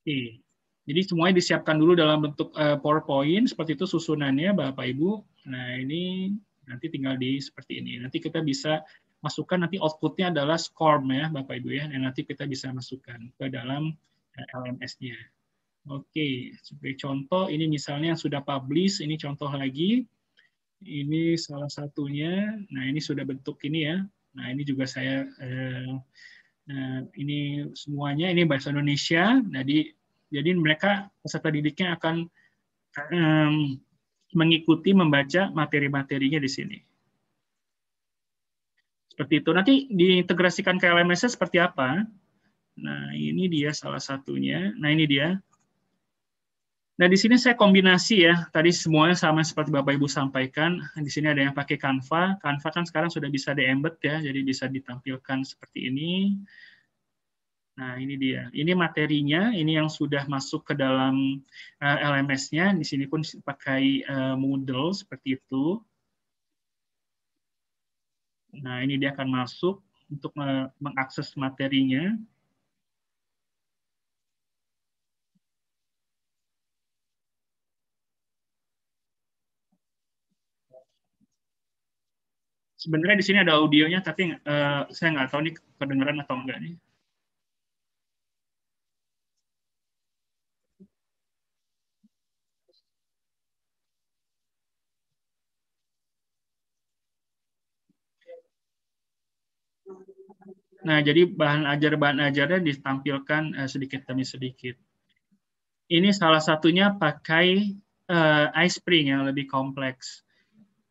Oke. Jadi semuanya disiapkan dulu dalam bentuk uh, PowerPoint, seperti itu susunannya Bapak Ibu. Nah, ini nanti tinggal di seperti ini. Nanti kita bisa masukkan nanti outputnya adalah SCORM ya Bapak Ibu ya. Dan nah, nanti kita bisa masukkan ke dalam eh, LMS-nya. Oke, sebagai contoh ini misalnya yang sudah publish, ini contoh lagi. Ini salah satunya. Nah, ini sudah bentuk ini ya. Nah, ini juga saya eh, Nah, ini semuanya ini bahasa Indonesia. Jadi jadi mereka peserta didiknya akan um, mengikuti membaca materi-materinya di sini. Seperti itu. Nanti diintegrasikan ke LMS seperti apa? Nah, ini dia salah satunya. Nah, ini dia Nah, di sini saya kombinasi ya. Tadi semuanya sama seperti Bapak Ibu sampaikan. Di sini ada yang pakai Canva. Canva kan sekarang sudah bisa di-embed ya, jadi bisa ditampilkan seperti ini. Nah, ini dia. Ini materinya, ini yang sudah masuk ke dalam uh, eh, LMS-nya. Di sini pun pakai uh, Moodle seperti itu. Nah, ini dia akan masuk untuk eh, mengakses materinya. sebenarnya di sini ada audionya, tapi uh, saya nggak tahu nih kedengeran atau enggak nih. Nah, jadi bahan ajar-bahan ajarnya ditampilkan uh, sedikit demi sedikit. Ini salah satunya pakai uh, ice spring yang lebih kompleks.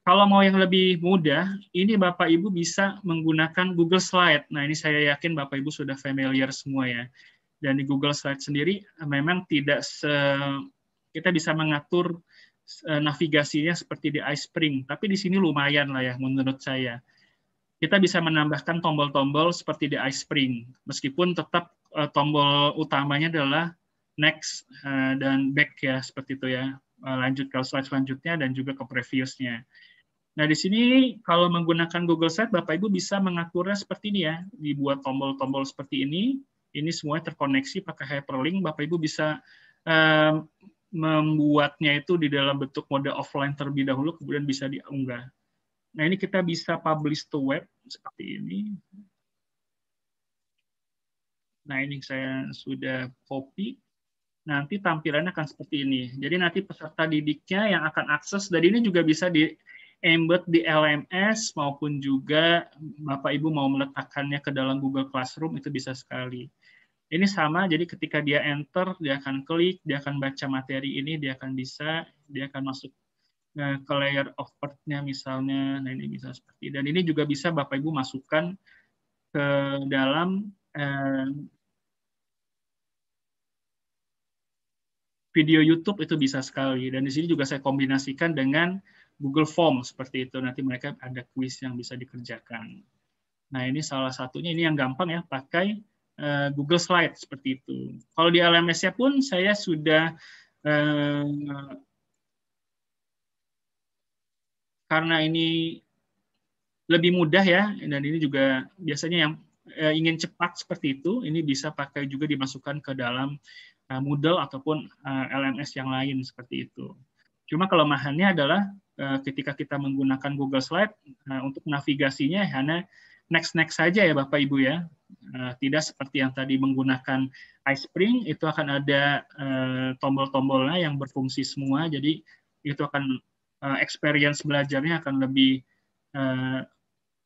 Kalau mau yang lebih mudah, ini Bapak Ibu bisa menggunakan Google Slide. Nah, ini saya yakin Bapak Ibu sudah familiar semua ya. Dan di Google Slide sendiri eh, memang tidak se kita bisa mengatur eh, navigasinya seperti di Ice Spring, tapi di sini lumayan lah ya menurut saya. Kita bisa menambahkan tombol-tombol seperti di Ice Spring, meskipun tetap eh, tombol utamanya adalah next dan back ya seperti itu ya. lanjut ke slide selanjutnya dan juga ke previousnya. nya Nah, di sini kalau menggunakan Google Site, Bapak Ibu bisa mengaturnya seperti ini ya. Dibuat tombol-tombol seperti ini. Ini semua terkoneksi pakai hyperlink. Bapak Ibu bisa um, membuatnya itu di dalam bentuk mode offline terlebih dahulu, kemudian bisa diunggah. Nah, ini kita bisa publish to web seperti ini. Nah, ini saya sudah copy nanti tampilannya akan seperti ini. Jadi nanti peserta didiknya yang akan akses, dan ini juga bisa di embed di LMS maupun juga Bapak Ibu mau meletakkannya ke dalam Google Classroom itu bisa sekali. Ini sama, jadi ketika dia enter, dia akan klik, dia akan baca materi ini, dia akan bisa, dia akan masuk eh, ke layer of part misalnya, nah ini bisa seperti dan ini juga bisa Bapak Ibu masukkan ke dalam eh, video YouTube itu bisa sekali dan di sini juga saya kombinasikan dengan Google Form seperti itu. Nanti mereka ada kuis yang bisa dikerjakan. Nah ini salah satunya ini yang gampang ya pakai uh, Google Slide seperti itu. Kalau di LMS-nya pun saya sudah uh, karena ini lebih mudah ya dan ini juga biasanya yang uh, ingin cepat seperti itu ini bisa pakai juga dimasukkan ke dalam Moodle ataupun LMS yang lain seperti itu. Cuma kelemahannya adalah Eh, ketika kita menggunakan Google Slide eh, untuk navigasinya hanya next-next saja ya Bapak Ibu ya. Eh, tidak seperti yang tadi menggunakan iSpring itu akan ada tombol-tombolnya yang berfungsi semua jadi itu akan experience belajarnya akan lebih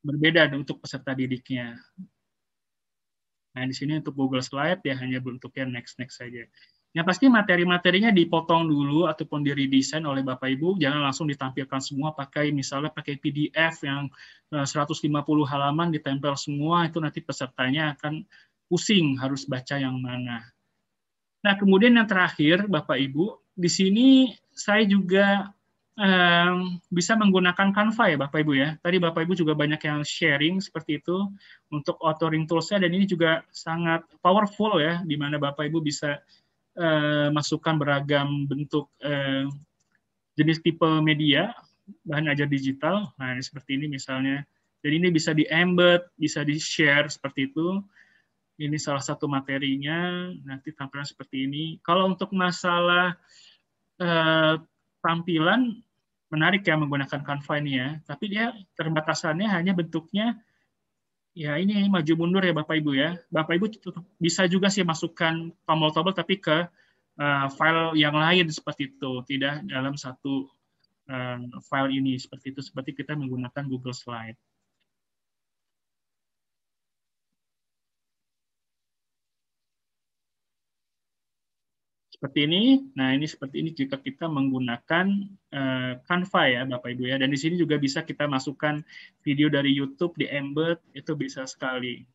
berbeda untuk peserta didiknya. Nah, di sini untuk Google Slide ya hanya bentuknya next-next saja. Ya pasti materi-materinya dipotong dulu ataupun di redesign oleh Bapak Ibu, jangan langsung ditampilkan semua pakai misalnya pakai PDF yang 150 eh, halaman ditempel semua itu nanti pesertanya akan pusing harus baca yang mana. Nah, kemudian yang terakhir Bapak Ibu, di sini saya juga um, bisa menggunakan Canva ya Bapak Ibu ya. Tadi Bapak Ibu juga banyak yang sharing seperti itu untuk authoring tools tools-nya dan ini juga sangat powerful ya, di mana Bapak Ibu bisa eh, masukkan beragam bentuk eh, jenis tipe media bahan ajar digital. Nah, ini seperti ini misalnya. Jadi ini bisa di embed, bisa di share seperti itu. Ini salah satu materinya, nanti tampilan seperti ini. Kalau untuk masalah eh, tampilan, menarik ya menggunakan Canva ini ya. Tapi dia terbatasannya hanya bentuknya Ya, ini maju mundur ya Bapak Ibu ya. Bapak Ibu bisa juga sih masukkan tombol tombol tapi ke uh, file yang lain seperti itu, tidak dalam satu uh, file ini seperti itu seperti kita menggunakan Google Slide. seperti ini. Nah, ini seperti ini jika kita menggunakan uh, Canva ya, Bapak Ibu ya. Dan di sini juga bisa kita masukkan video dari YouTube di embed, itu bisa sekali.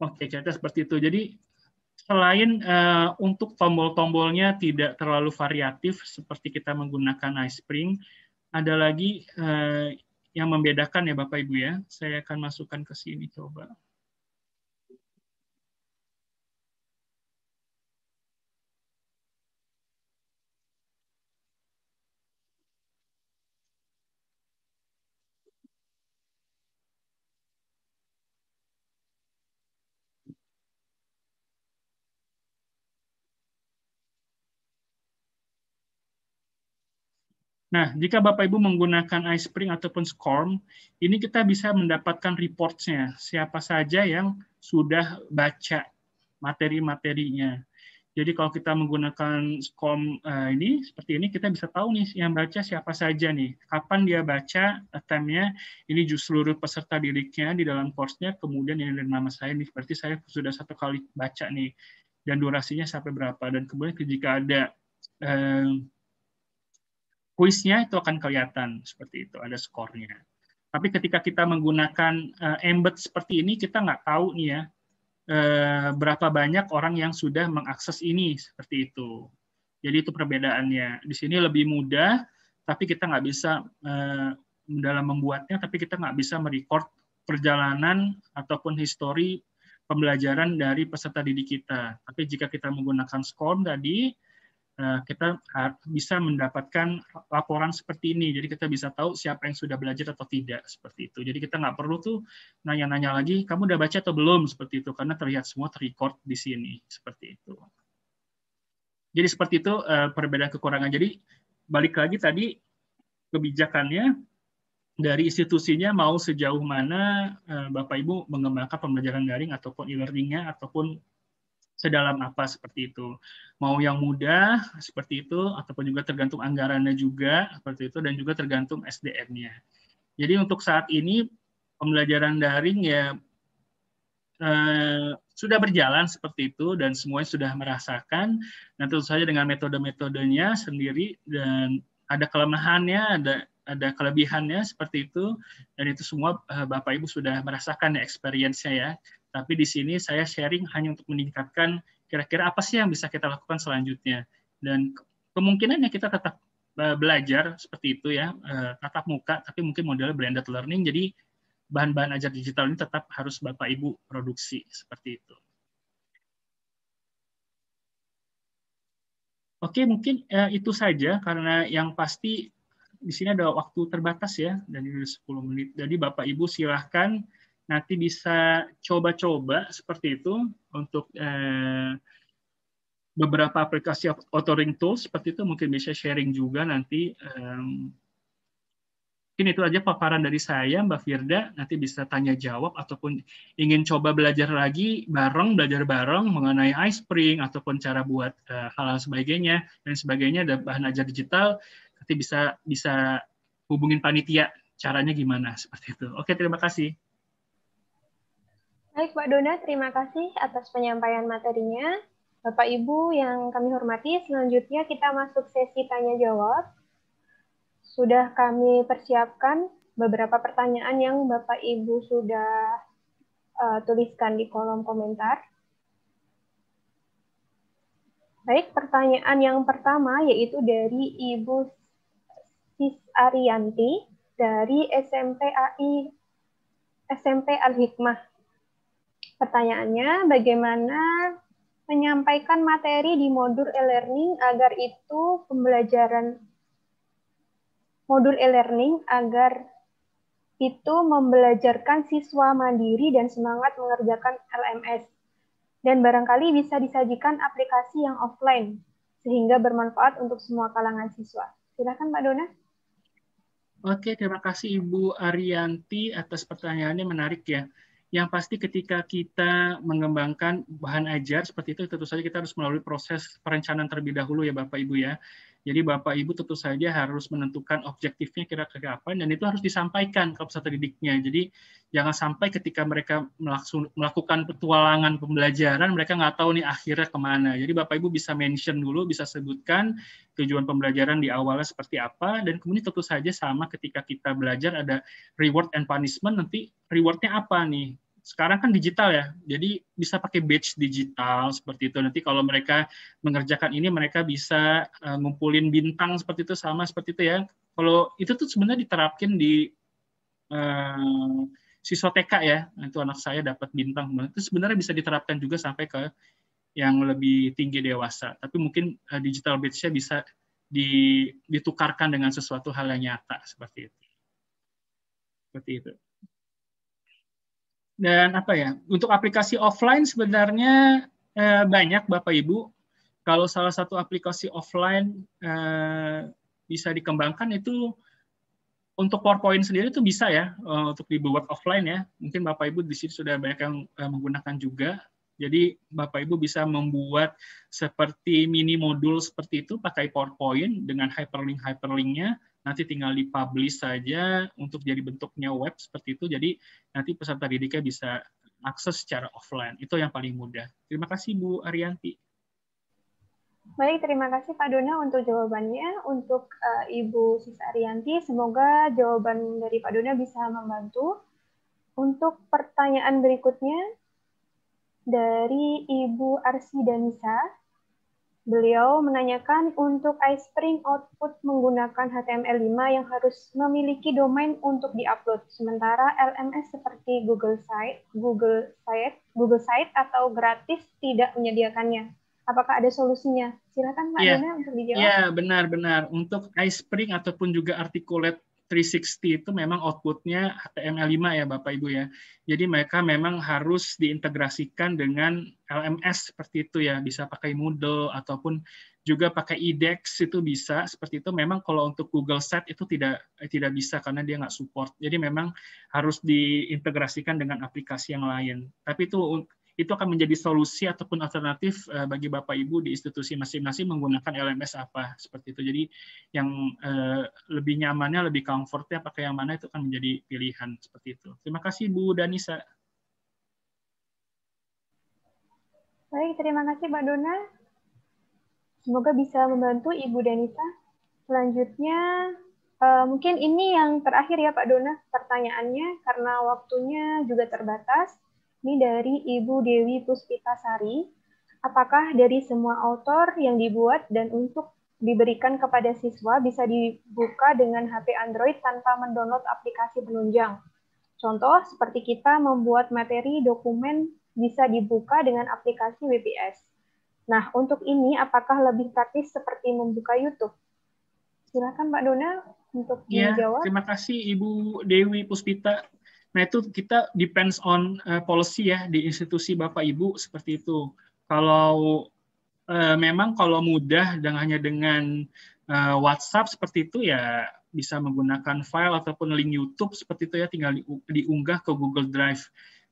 Oke, cerita seperti itu. Jadi selain uh, untuk tombol-tombolnya tidak terlalu variatif seperti kita menggunakan ice spring, ada lagi uh, yang membedakan ya Bapak Ibu ya. Saya akan masukkan ke sini coba. Nah, jika Bapak Ibu menggunakan iSpring ataupun SCORM, ini kita bisa mendapatkan reportnya, siapa saja yang sudah baca materi-materinya. Jadi kalau kita menggunakan SCORM eh, ini, seperti ini, kita bisa tahu nih yang baca siapa saja nih, kapan dia baca, attempt nya ini justru seluruh peserta didiknya di dalam course-nya, kemudian yang nama saya nih, seperti saya sudah satu kali baca nih, dan durasinya sampai berapa, dan kemudian jika ada eh, kuisnya itu akan kelihatan seperti itu, ada skornya. Tapi ketika kita menggunakan uh, embed seperti ini, kita nggak tahu nih ya uh, berapa banyak orang yang sudah mengakses ini seperti itu. Jadi itu perbedaannya. Di sini lebih mudah, tapi kita nggak bisa uh, dalam membuatnya, tapi kita nggak bisa merecord perjalanan ataupun histori pembelajaran dari peserta didik kita. Tapi jika kita menggunakan SCORM tadi, Eh, kita bisa mendapatkan laporan seperti ini. Jadi kita bisa tahu siapa yang sudah belajar atau tidak seperti itu. Jadi kita nggak perlu tuh nanya-nanya lagi, kamu udah baca atau belum seperti itu, karena terlihat semua terrecord di sini seperti itu. Jadi seperti itu eh, perbedaan kekurangan. Jadi balik lagi tadi kebijakannya dari institusinya mau sejauh mana eh, Bapak Ibu mengembangkan pembelajaran daring ataupun e-learningnya ataupun sedalam apa seperti itu. Mau yang mudah seperti itu ataupun juga tergantung anggarannya juga seperti itu dan juga tergantung SDM-nya. Jadi untuk saat ini pembelajaran daring ya eh, sudah berjalan seperti itu dan semuanya sudah merasakan dan nah, tentu saja dengan metode-metodenya sendiri dan ada kelemahannya, ada ada kelebihannya seperti itu dan itu semua eh, Bapak Ibu sudah merasakan ya experience-nya ya tapi di sini saya sharing hanya untuk meningkatkan kira-kira apa sih yang bisa kita lakukan selanjutnya. Dan kemungkinannya kita tetap e, belajar seperti itu ya, e, tatap muka, tapi mungkin modelnya blended learning. Jadi bahan-bahan ajar digital ini tetap harus Bapak Ibu produksi seperti itu. Oke, mungkin e, itu saja karena yang pasti di sini ada waktu terbatas ya, dan 10 menit. Jadi Bapak Ibu silahkan nanti bisa coba-coba seperti itu untuk eh, beberapa aplikasi authoring tools seperti itu mungkin bisa sharing juga nanti. mungkin itu aja paparan dari saya, Mbak Firda. Nanti bisa tanya jawab ataupun ingin coba belajar lagi bareng, belajar bareng mengenai ice iSpring ataupun cara buat eh, hal-hal sebagainya dan sebagainya ada bahan ajar digital. Nanti bisa bisa hubungin panitia caranya gimana seperti itu. Oke, terima kasih. Baik, Pak Dona, terima kasih atas penyampaian materinya. Bapak Ibu yang kami hormati, selanjutnya kita masuk sesi tanya jawab. Sudah kami persiapkan beberapa pertanyaan yang Bapak Ibu sudah uh, tuliskan di kolom komentar. Baik, pertanyaan yang pertama yaitu dari Ibu Sis Arianti dari SMP AI SMP Al Hikmah Pertanyaannya, bagaimana menyampaikan materi di modul e-learning agar itu pembelajaran modul e-learning agar itu membelajarkan siswa mandiri dan semangat mengerjakan LMS. Dan barangkali bisa disajikan aplikasi yang offline, sehingga bermanfaat untuk semua kalangan siswa. Silakan Pak Dona. Oke, terima kasih Ibu Arianti atas pertanyaannya menarik ya yang pasti ketika kita mengembangkan bahan ajar seperti itu tentu saja kita harus melalui proses perencanaan terlebih dahulu ya Bapak Ibu ya. Jadi Bapak Ibu tentu saja harus menentukan objektifnya kira-kira apa dan itu harus disampaikan ke peserta didiknya. Jadi jangan sampai ketika mereka melakukan petualangan pembelajaran mereka nggak tahu nih akhirnya kemana. Jadi Bapak Ibu bisa mention dulu, bisa sebutkan tujuan pembelajaran di awalnya seperti apa dan kemudian tentu saja sama ketika kita belajar ada reward and punishment nanti rewardnya apa nih sekarang kan digital ya, jadi bisa pakai badge digital seperti itu. Nanti kalau mereka mengerjakan ini, mereka bisa eh, ngumpulin bintang seperti itu sama seperti itu ya. Kalau itu tuh sebenarnya diterapkin di uh, siswa TK ya, itu anak saya dapat bintang. Itu sebenarnya bisa diterapkan juga sampai ke yang lebih tinggi dewasa. Tapi mungkin eh, digital badge-nya bisa di, ditukarkan dengan sesuatu hal yang nyata seperti itu. Seperti itu dan apa ya untuk aplikasi offline sebenarnya eh, banyak bapak ibu kalau salah satu aplikasi offline eh, bisa dikembangkan itu untuk PowerPoint sendiri itu bisa ya eh, untuk dibuat offline ya. Mungkin Bapak Ibu di sini sudah banyak yang eh, menggunakan juga. Jadi Bapak Ibu bisa membuat seperti mini modul seperti itu pakai PowerPoint dengan hyperlink hyperlinknya nanti tinggal dipublish saja untuk jadi bentuknya web seperti itu. Jadi nanti peserta didiknya bisa akses secara offline. Itu yang paling mudah. Terima kasih Bu Arianti. Baik, terima kasih Pak Dona untuk jawabannya. Untuk uh, Ibu Sisa Arianti, semoga jawaban dari Pak Dona bisa membantu. Untuk pertanyaan berikutnya dari Ibu Arsi Danisa, Beliau menanyakan untuk iSpring output menggunakan HTML5 yang harus memiliki domain untuk diupload, sementara LMS seperti Google Site, Google Site, Google Site atau gratis tidak menyediakannya. Apakah ada solusinya? Silakan Pak yeah. Dina untuk dijawab. Iya, yeah, benar-benar. Untuk iSpring ataupun juga Articulate 360 itu memang outputnya HTML5 ya Bapak Ibu ya. Jadi mereka memang harus diintegrasikan dengan LMS seperti itu ya, bisa pakai Moodle ataupun juga pakai IDEX e itu bisa seperti itu. Memang kalau untuk Google Set itu tidak tidak bisa karena dia nggak support. Jadi memang harus diintegrasikan dengan aplikasi yang lain. Tapi itu itu akan menjadi solusi ataupun alternatif eh, bagi Bapak Ibu di institusi masing-masing menggunakan LMS apa seperti itu. Jadi yang eh, lebih nyamannya, lebih comfortnya pakai yang mana itu akan menjadi pilihan seperti itu. Terima kasih Bu Danisa. Baik, terima kasih Mbak Dona. Semoga bisa membantu Ibu Danisa. Selanjutnya, eh, mungkin ini yang terakhir ya Pak Dona pertanyaannya, karena waktunya juga terbatas. Ini dari Ibu Dewi Puspitasari. Apakah dari semua autor yang dibuat dan untuk diberikan kepada siswa bisa dibuka dengan HP Android tanpa mendownload aplikasi penunjang? Contoh, seperti kita membuat materi dokumen bisa dibuka dengan aplikasi WPS. Nah, untuk ini apakah lebih praktis seperti membuka YouTube? Silakan Pak Dona untuk ya, menjawab. Terima kasih Ibu Dewi Puspita Nah itu kita depends on uh, policy ya di institusi bapak ibu seperti itu. Kalau uh, memang kalau mudah dan hanya dengan uh, WhatsApp seperti itu ya bisa menggunakan file ataupun link YouTube seperti itu ya tinggal di, diunggah ke Google Drive.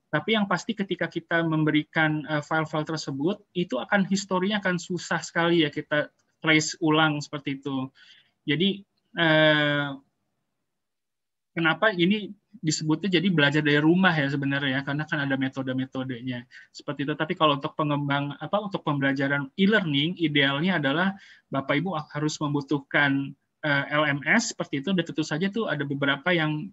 Tapi yang pasti ketika kita memberikan file-file tersebut itu akan historinya akan susah sekali ya kita trace ulang seperti itu. Jadi eh, kenapa ini disebutnya jadi belajar dari rumah ya sebenarnya ya, karena kan ada metode-metodenya seperti itu tapi kalau untuk pengembang apa untuk pembelajaran e-learning idealnya adalah Bapak Ibu harus membutuhkan eh, LMS seperti itu dan tentu saja tuh ada beberapa yang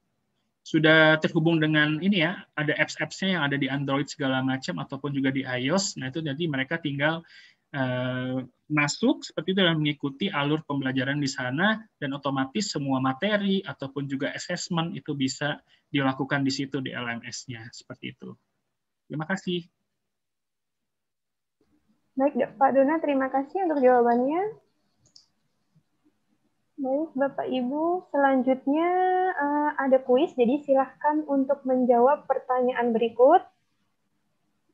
sudah terhubung dengan ini ya ada apps-appsnya yang ada di Android segala macam ataupun juga di iOS nah itu jadi mereka tinggal Eh, masuk seperti itu dan mengikuti alur pembelajaran di sana dan otomatis semua materi ataupun juga assessment itu bisa dilakukan di situ di LMS-nya seperti itu. Terima kasih. Baik, Pak Dona, terima kasih untuk jawabannya. Baik, Bapak Ibu, selanjutnya eh, ada kuis, jadi silahkan untuk menjawab pertanyaan berikut.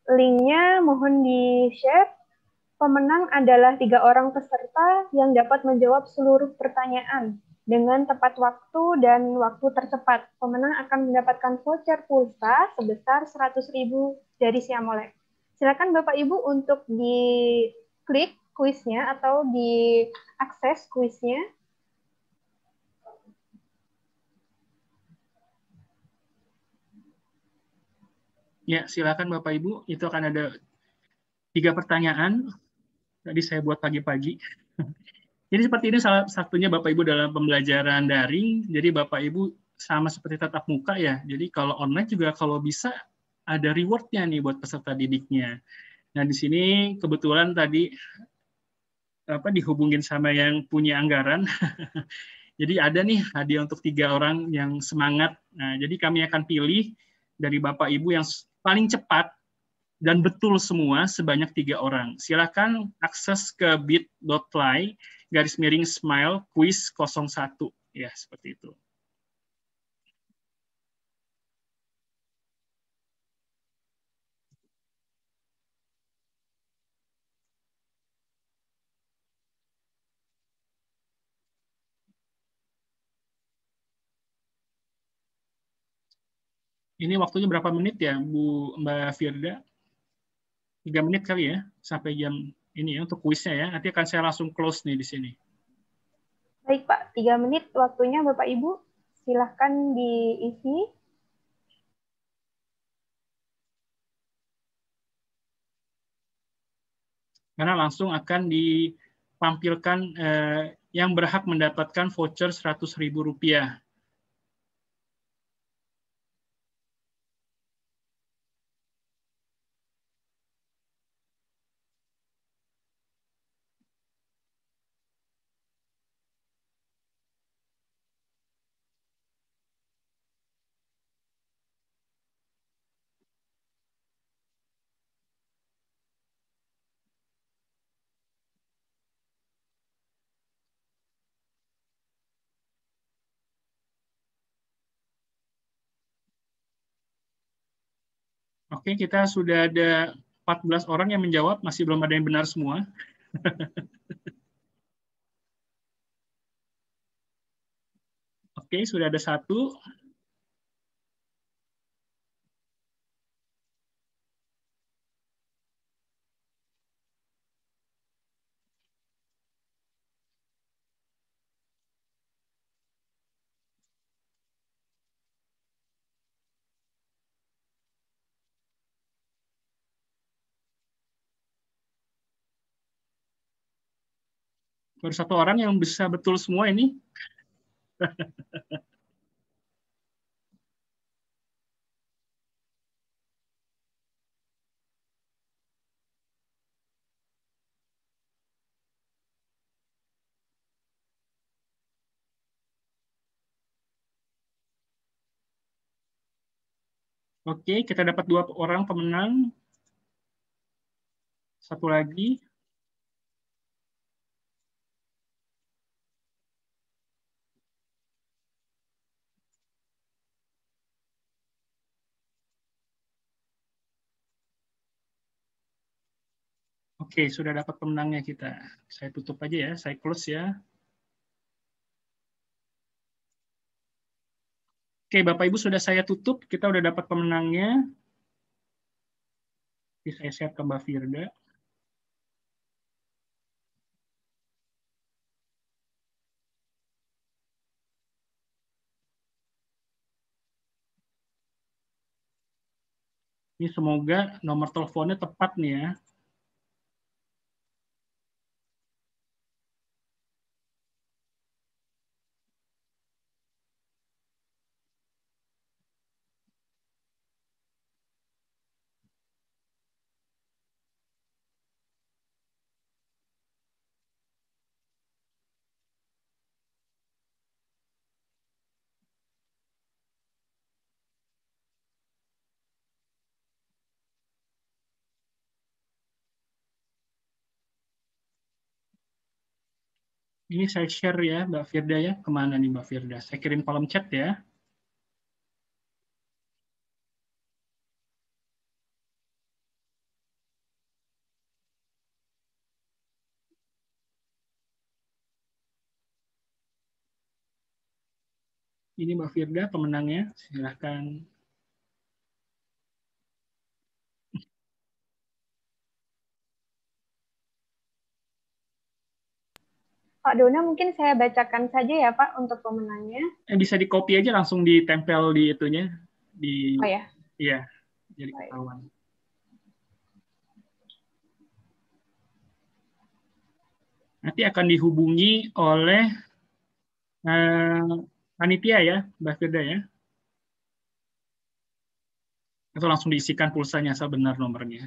Linknya mohon di-share Pemenang adalah tiga orang peserta yang dapat menjawab seluruh pertanyaan dengan tepat waktu dan waktu tercepat. Pemenang akan mendapatkan voucher pulsa sebesar 100.000 dari Siamolek. Silakan Bapak Ibu untuk di klik kuisnya atau diakses kuisnya. Ya, silakan Bapak Ibu. Itu akan ada tiga pertanyaan Tadi saya buat pagi-pagi. Jadi seperti ini salah satunya Bapak Ibu dalam pembelajaran daring. Jadi Bapak Ibu sama seperti tatap muka ya. Jadi kalau online juga kalau bisa ada rewardnya nih buat peserta didiknya. Nah di sini kebetulan tadi apa dihubungin sama yang punya anggaran. jadi ada nih hadiah untuk tiga orang yang semangat. Nah, jadi kami akan pilih dari Bapak Ibu yang paling cepat dan betul semua sebanyak tiga orang. Silakan akses ke bit.ly garis miring smile quiz 01. Ya, seperti itu. Ini waktunya berapa menit ya, Bu Mbak Firda? Tiga menit kali ya sampai jam ini ya untuk kuisnya ya. Nanti akan saya langsung close nih di sini. Baik Pak, tiga menit waktunya Bapak Ibu silahkan diisi. Karena langsung akan dipampilkan eh, yang berhak mendapatkan voucher seratus ribu rupiah. Oke, kita sudah ada 14 orang yang menjawab, masih belum ada yang benar semua. Oke, sudah ada satu. Baru satu orang yang bisa betul semua ini. Oke, kita dapat dua orang pemenang. Satu lagi, Oke, sudah dapat pemenangnya kita. Saya tutup aja ya, saya close ya. Oke, Bapak Ibu sudah saya tutup, kita sudah dapat pemenangnya. Jadi saya share ke Mbak Firda. Ini semoga nomor teleponnya tepat nih ya. Ini saya share ya Mbak Firda ya. Kemana nih Mbak Firda? Saya kirim kolom chat ya. Ini Mbak Firda pemenangnya. Silahkan Pak Dona mungkin saya bacakan saja ya Pak untuk pemenangnya. Eh, bisa di copy aja langsung ditempel di itunya di. Oh ya. Iya, jadi ketahuan. Nanti akan dihubungi oleh eh, panitia ya, Mbak Firda ya. Atau langsung diisikan pulsanya, saya benar nomornya.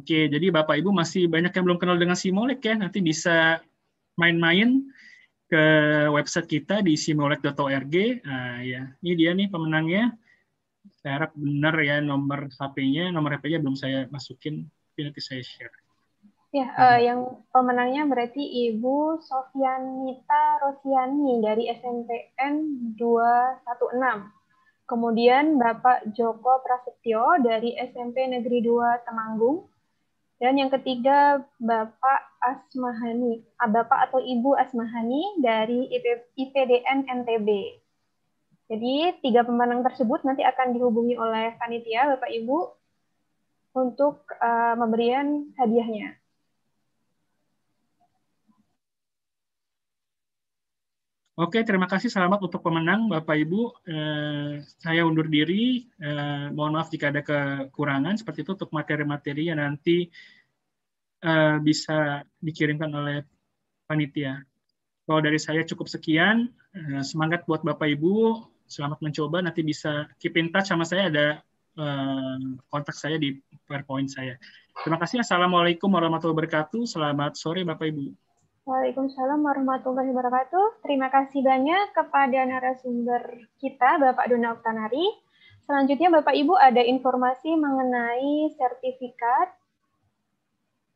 Oke, jadi Bapak Ibu masih banyak yang belum kenal dengan Simolek ya. Nanti bisa main-main ke website kita di simolek.org. Nah, ya, ini dia nih pemenangnya. Saya harap benar ya nomor HP-nya, nomor HP-nya belum saya masukin. Tapi nanti saya share. Ya, uh, yang pemenangnya berarti Ibu Sofianita Rosiani dari SMPN 216. Kemudian Bapak Joko Prasetyo dari SMP Negeri 2 Temanggung. Dan yang ketiga, Bapak Asmahani, ah, Bapak atau Ibu Asmahani dari IPDN NTB. Jadi tiga pemenang tersebut nanti akan dihubungi oleh panitia Bapak Ibu untuk uh, eh, memberikan hadiahnya. Oke, terima kasih. Selamat untuk pemenang, Bapak Ibu. Eh, saya undur diri. Eh, mohon maaf jika ada kekurangan. Seperti itu untuk materi-materi yang nanti eh, bisa dikirimkan oleh panitia. Kalau dari saya cukup sekian. Eh, semangat buat Bapak Ibu. Selamat mencoba. Nanti bisa keep in touch sama saya. Ada eh, kontak saya di PowerPoint saya. Terima kasih. Assalamualaikum warahmatullahi wabarakatuh. Selamat sore, Bapak Ibu. Waalaikumsalam warahmatullahi wabarakatuh. Terima kasih banyak kepada narasumber kita, Bapak Dona Oktanari. Selanjutnya Bapak Ibu ada informasi mengenai sertifikat.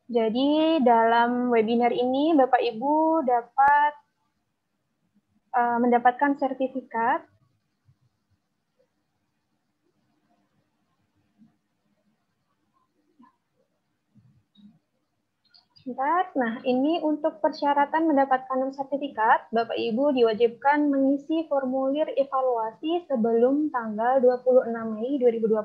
Jadi dalam webinar ini Bapak Ibu dapat uh, mendapatkan sertifikat Bentar. Nah, ini untuk persyaratan mendapatkan sertifikat, Bapak Ibu diwajibkan mengisi formulir evaluasi sebelum tanggal 26 Mei 2021.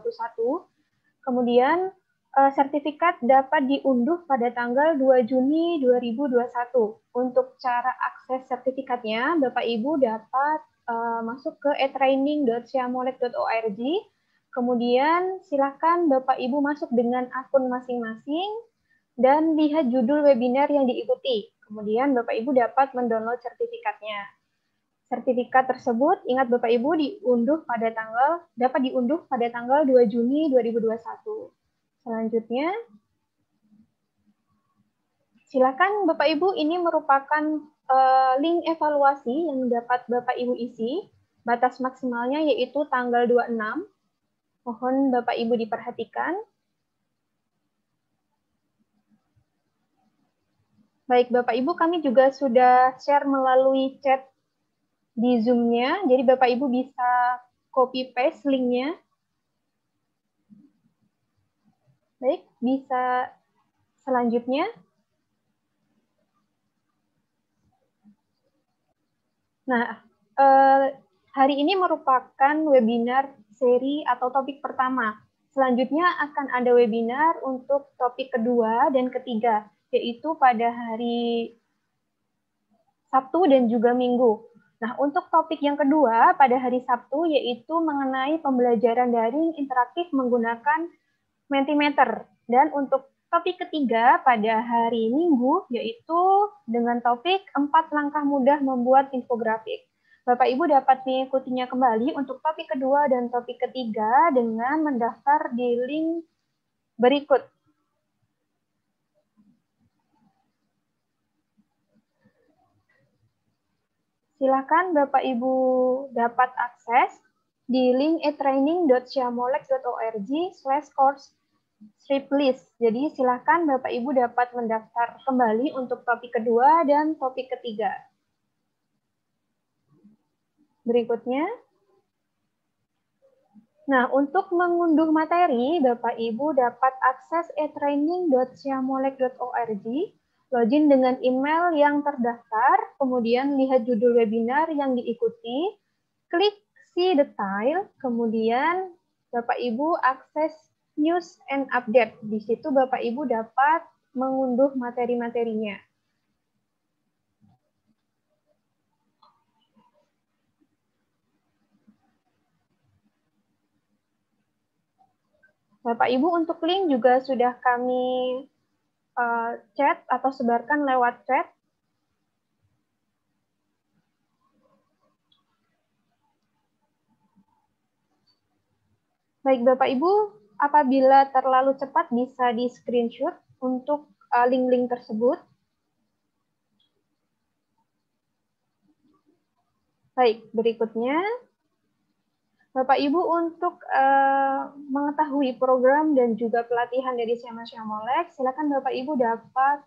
Kemudian eh, sertifikat dapat diunduh pada tanggal 2 Juni 2021. Untuk cara akses sertifikatnya, Bapak Ibu dapat eh, masuk ke eTraining.siamolek.org. Kemudian silakan Bapak Ibu masuk dengan akun masing-masing dan lihat judul webinar yang diikuti. Kemudian Bapak Ibu dapat mendownload sertifikatnya. Sertifikat tersebut, ingat Bapak Ibu, diunduh pada tanggal dapat diunduh pada tanggal 2 Juni 2021. Selanjutnya, silakan Bapak Ibu ini merupakan eh, link evaluasi yang dapat Bapak Ibu isi. Batas maksimalnya yaitu tanggal 26. Mohon Bapak Ibu diperhatikan. Baik, Bapak Ibu, kami juga sudah share melalui chat di Zoom-nya. Jadi Bapak Ibu bisa copy paste link-nya. Baik, bisa selanjutnya. Nah, eh, hari ini merupakan webinar seri atau topik pertama. Selanjutnya akan ada webinar untuk topik kedua dan ketiga yaitu pada hari Sabtu dan juga Minggu. Nah, untuk topik yang kedua pada hari Sabtu yaitu mengenai pembelajaran daring interaktif menggunakan Mentimeter. Dan untuk topik ketiga pada hari Minggu yaitu dengan topik empat langkah mudah membuat infografik. Bapak Ibu dapat mengikutinya kembali untuk topik kedua dan topik ketiga dengan mendaftar di link berikut Silakan Bapak Ibu dapat akses di link e slash course strip list. Jadi silakan Bapak Ibu dapat mendaftar kembali untuk topik kedua dan topik ketiga. Berikutnya. Nah, untuk mengunduh materi, Bapak Ibu dapat akses e-training.syamolek.org login dengan email yang terdaftar, kemudian lihat judul webinar yang diikuti, klik see detail, kemudian Bapak Ibu akses news and update. Di situ Bapak Ibu dapat mengunduh materi-materinya. Bapak Ibu untuk link juga sudah kami uh, chat atau sebarkan lewat chat. Baik Bapak Ibu, apabila terlalu cepat bisa di screenshot untuk eh, link-link tersebut. Baik, berikutnya Bapak Ibu untuk uh, mengetahui program dan juga pelatihan dari Sema Siamolek, silakan Bapak Ibu dapat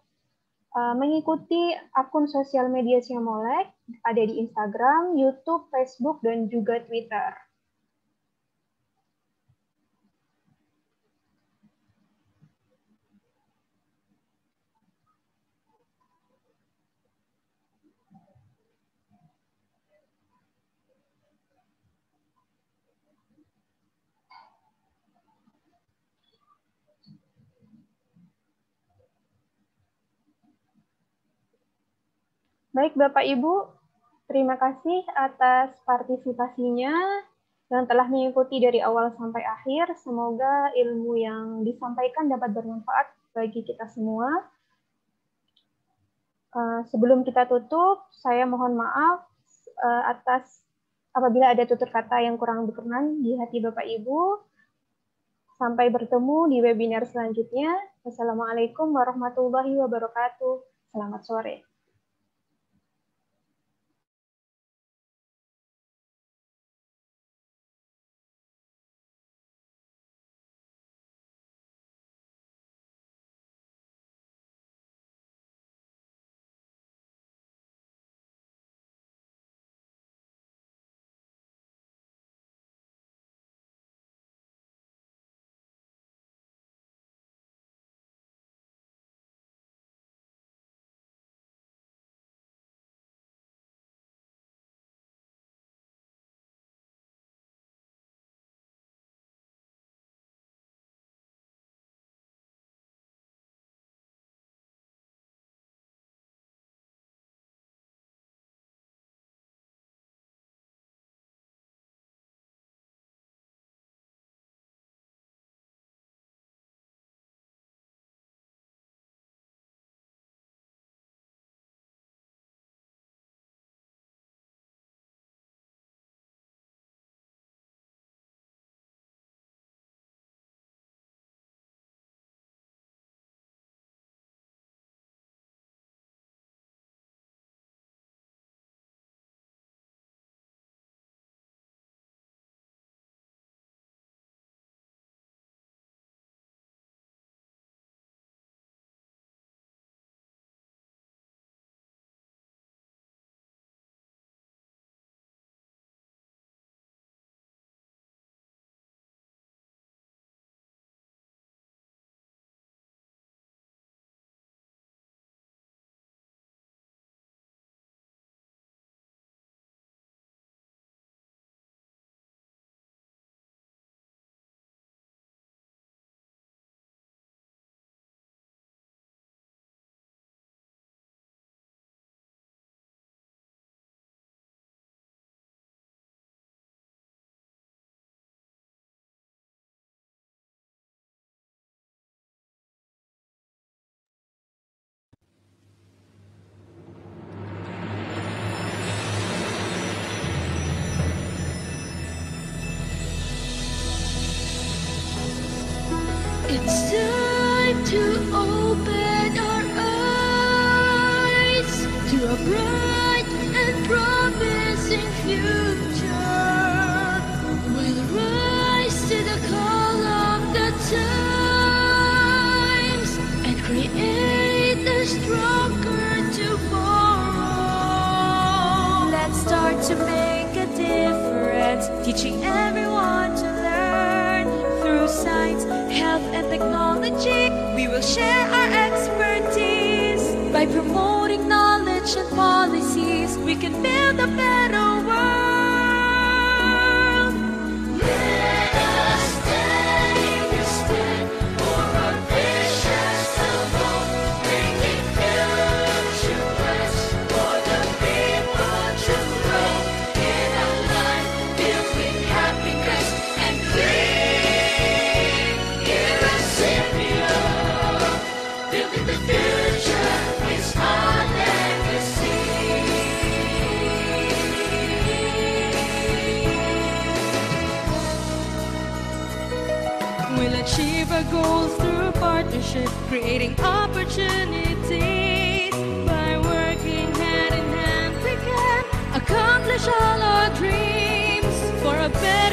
uh, mengikuti akun sosial media Siamolek ada di Instagram, YouTube, Facebook, dan juga Twitter. Baik Bapak Ibu, terima kasih atas partisipasinya yang telah mengikuti dari awal sampai akhir. Semoga ilmu yang disampaikan dapat bermanfaat bagi kita semua. Eh, sebelum kita tutup, saya mohon maaf eh, atas apabila ada tutur kata yang kurang berkenan di hati Bapak Ibu. Sampai bertemu di webinar selanjutnya. Wassalamualaikum warahmatullahi wabarakatuh. Selamat sore. still We'll achieve our goals through partnership, creating opportunities. By working hand in hand, we can accomplish all our dreams for a better.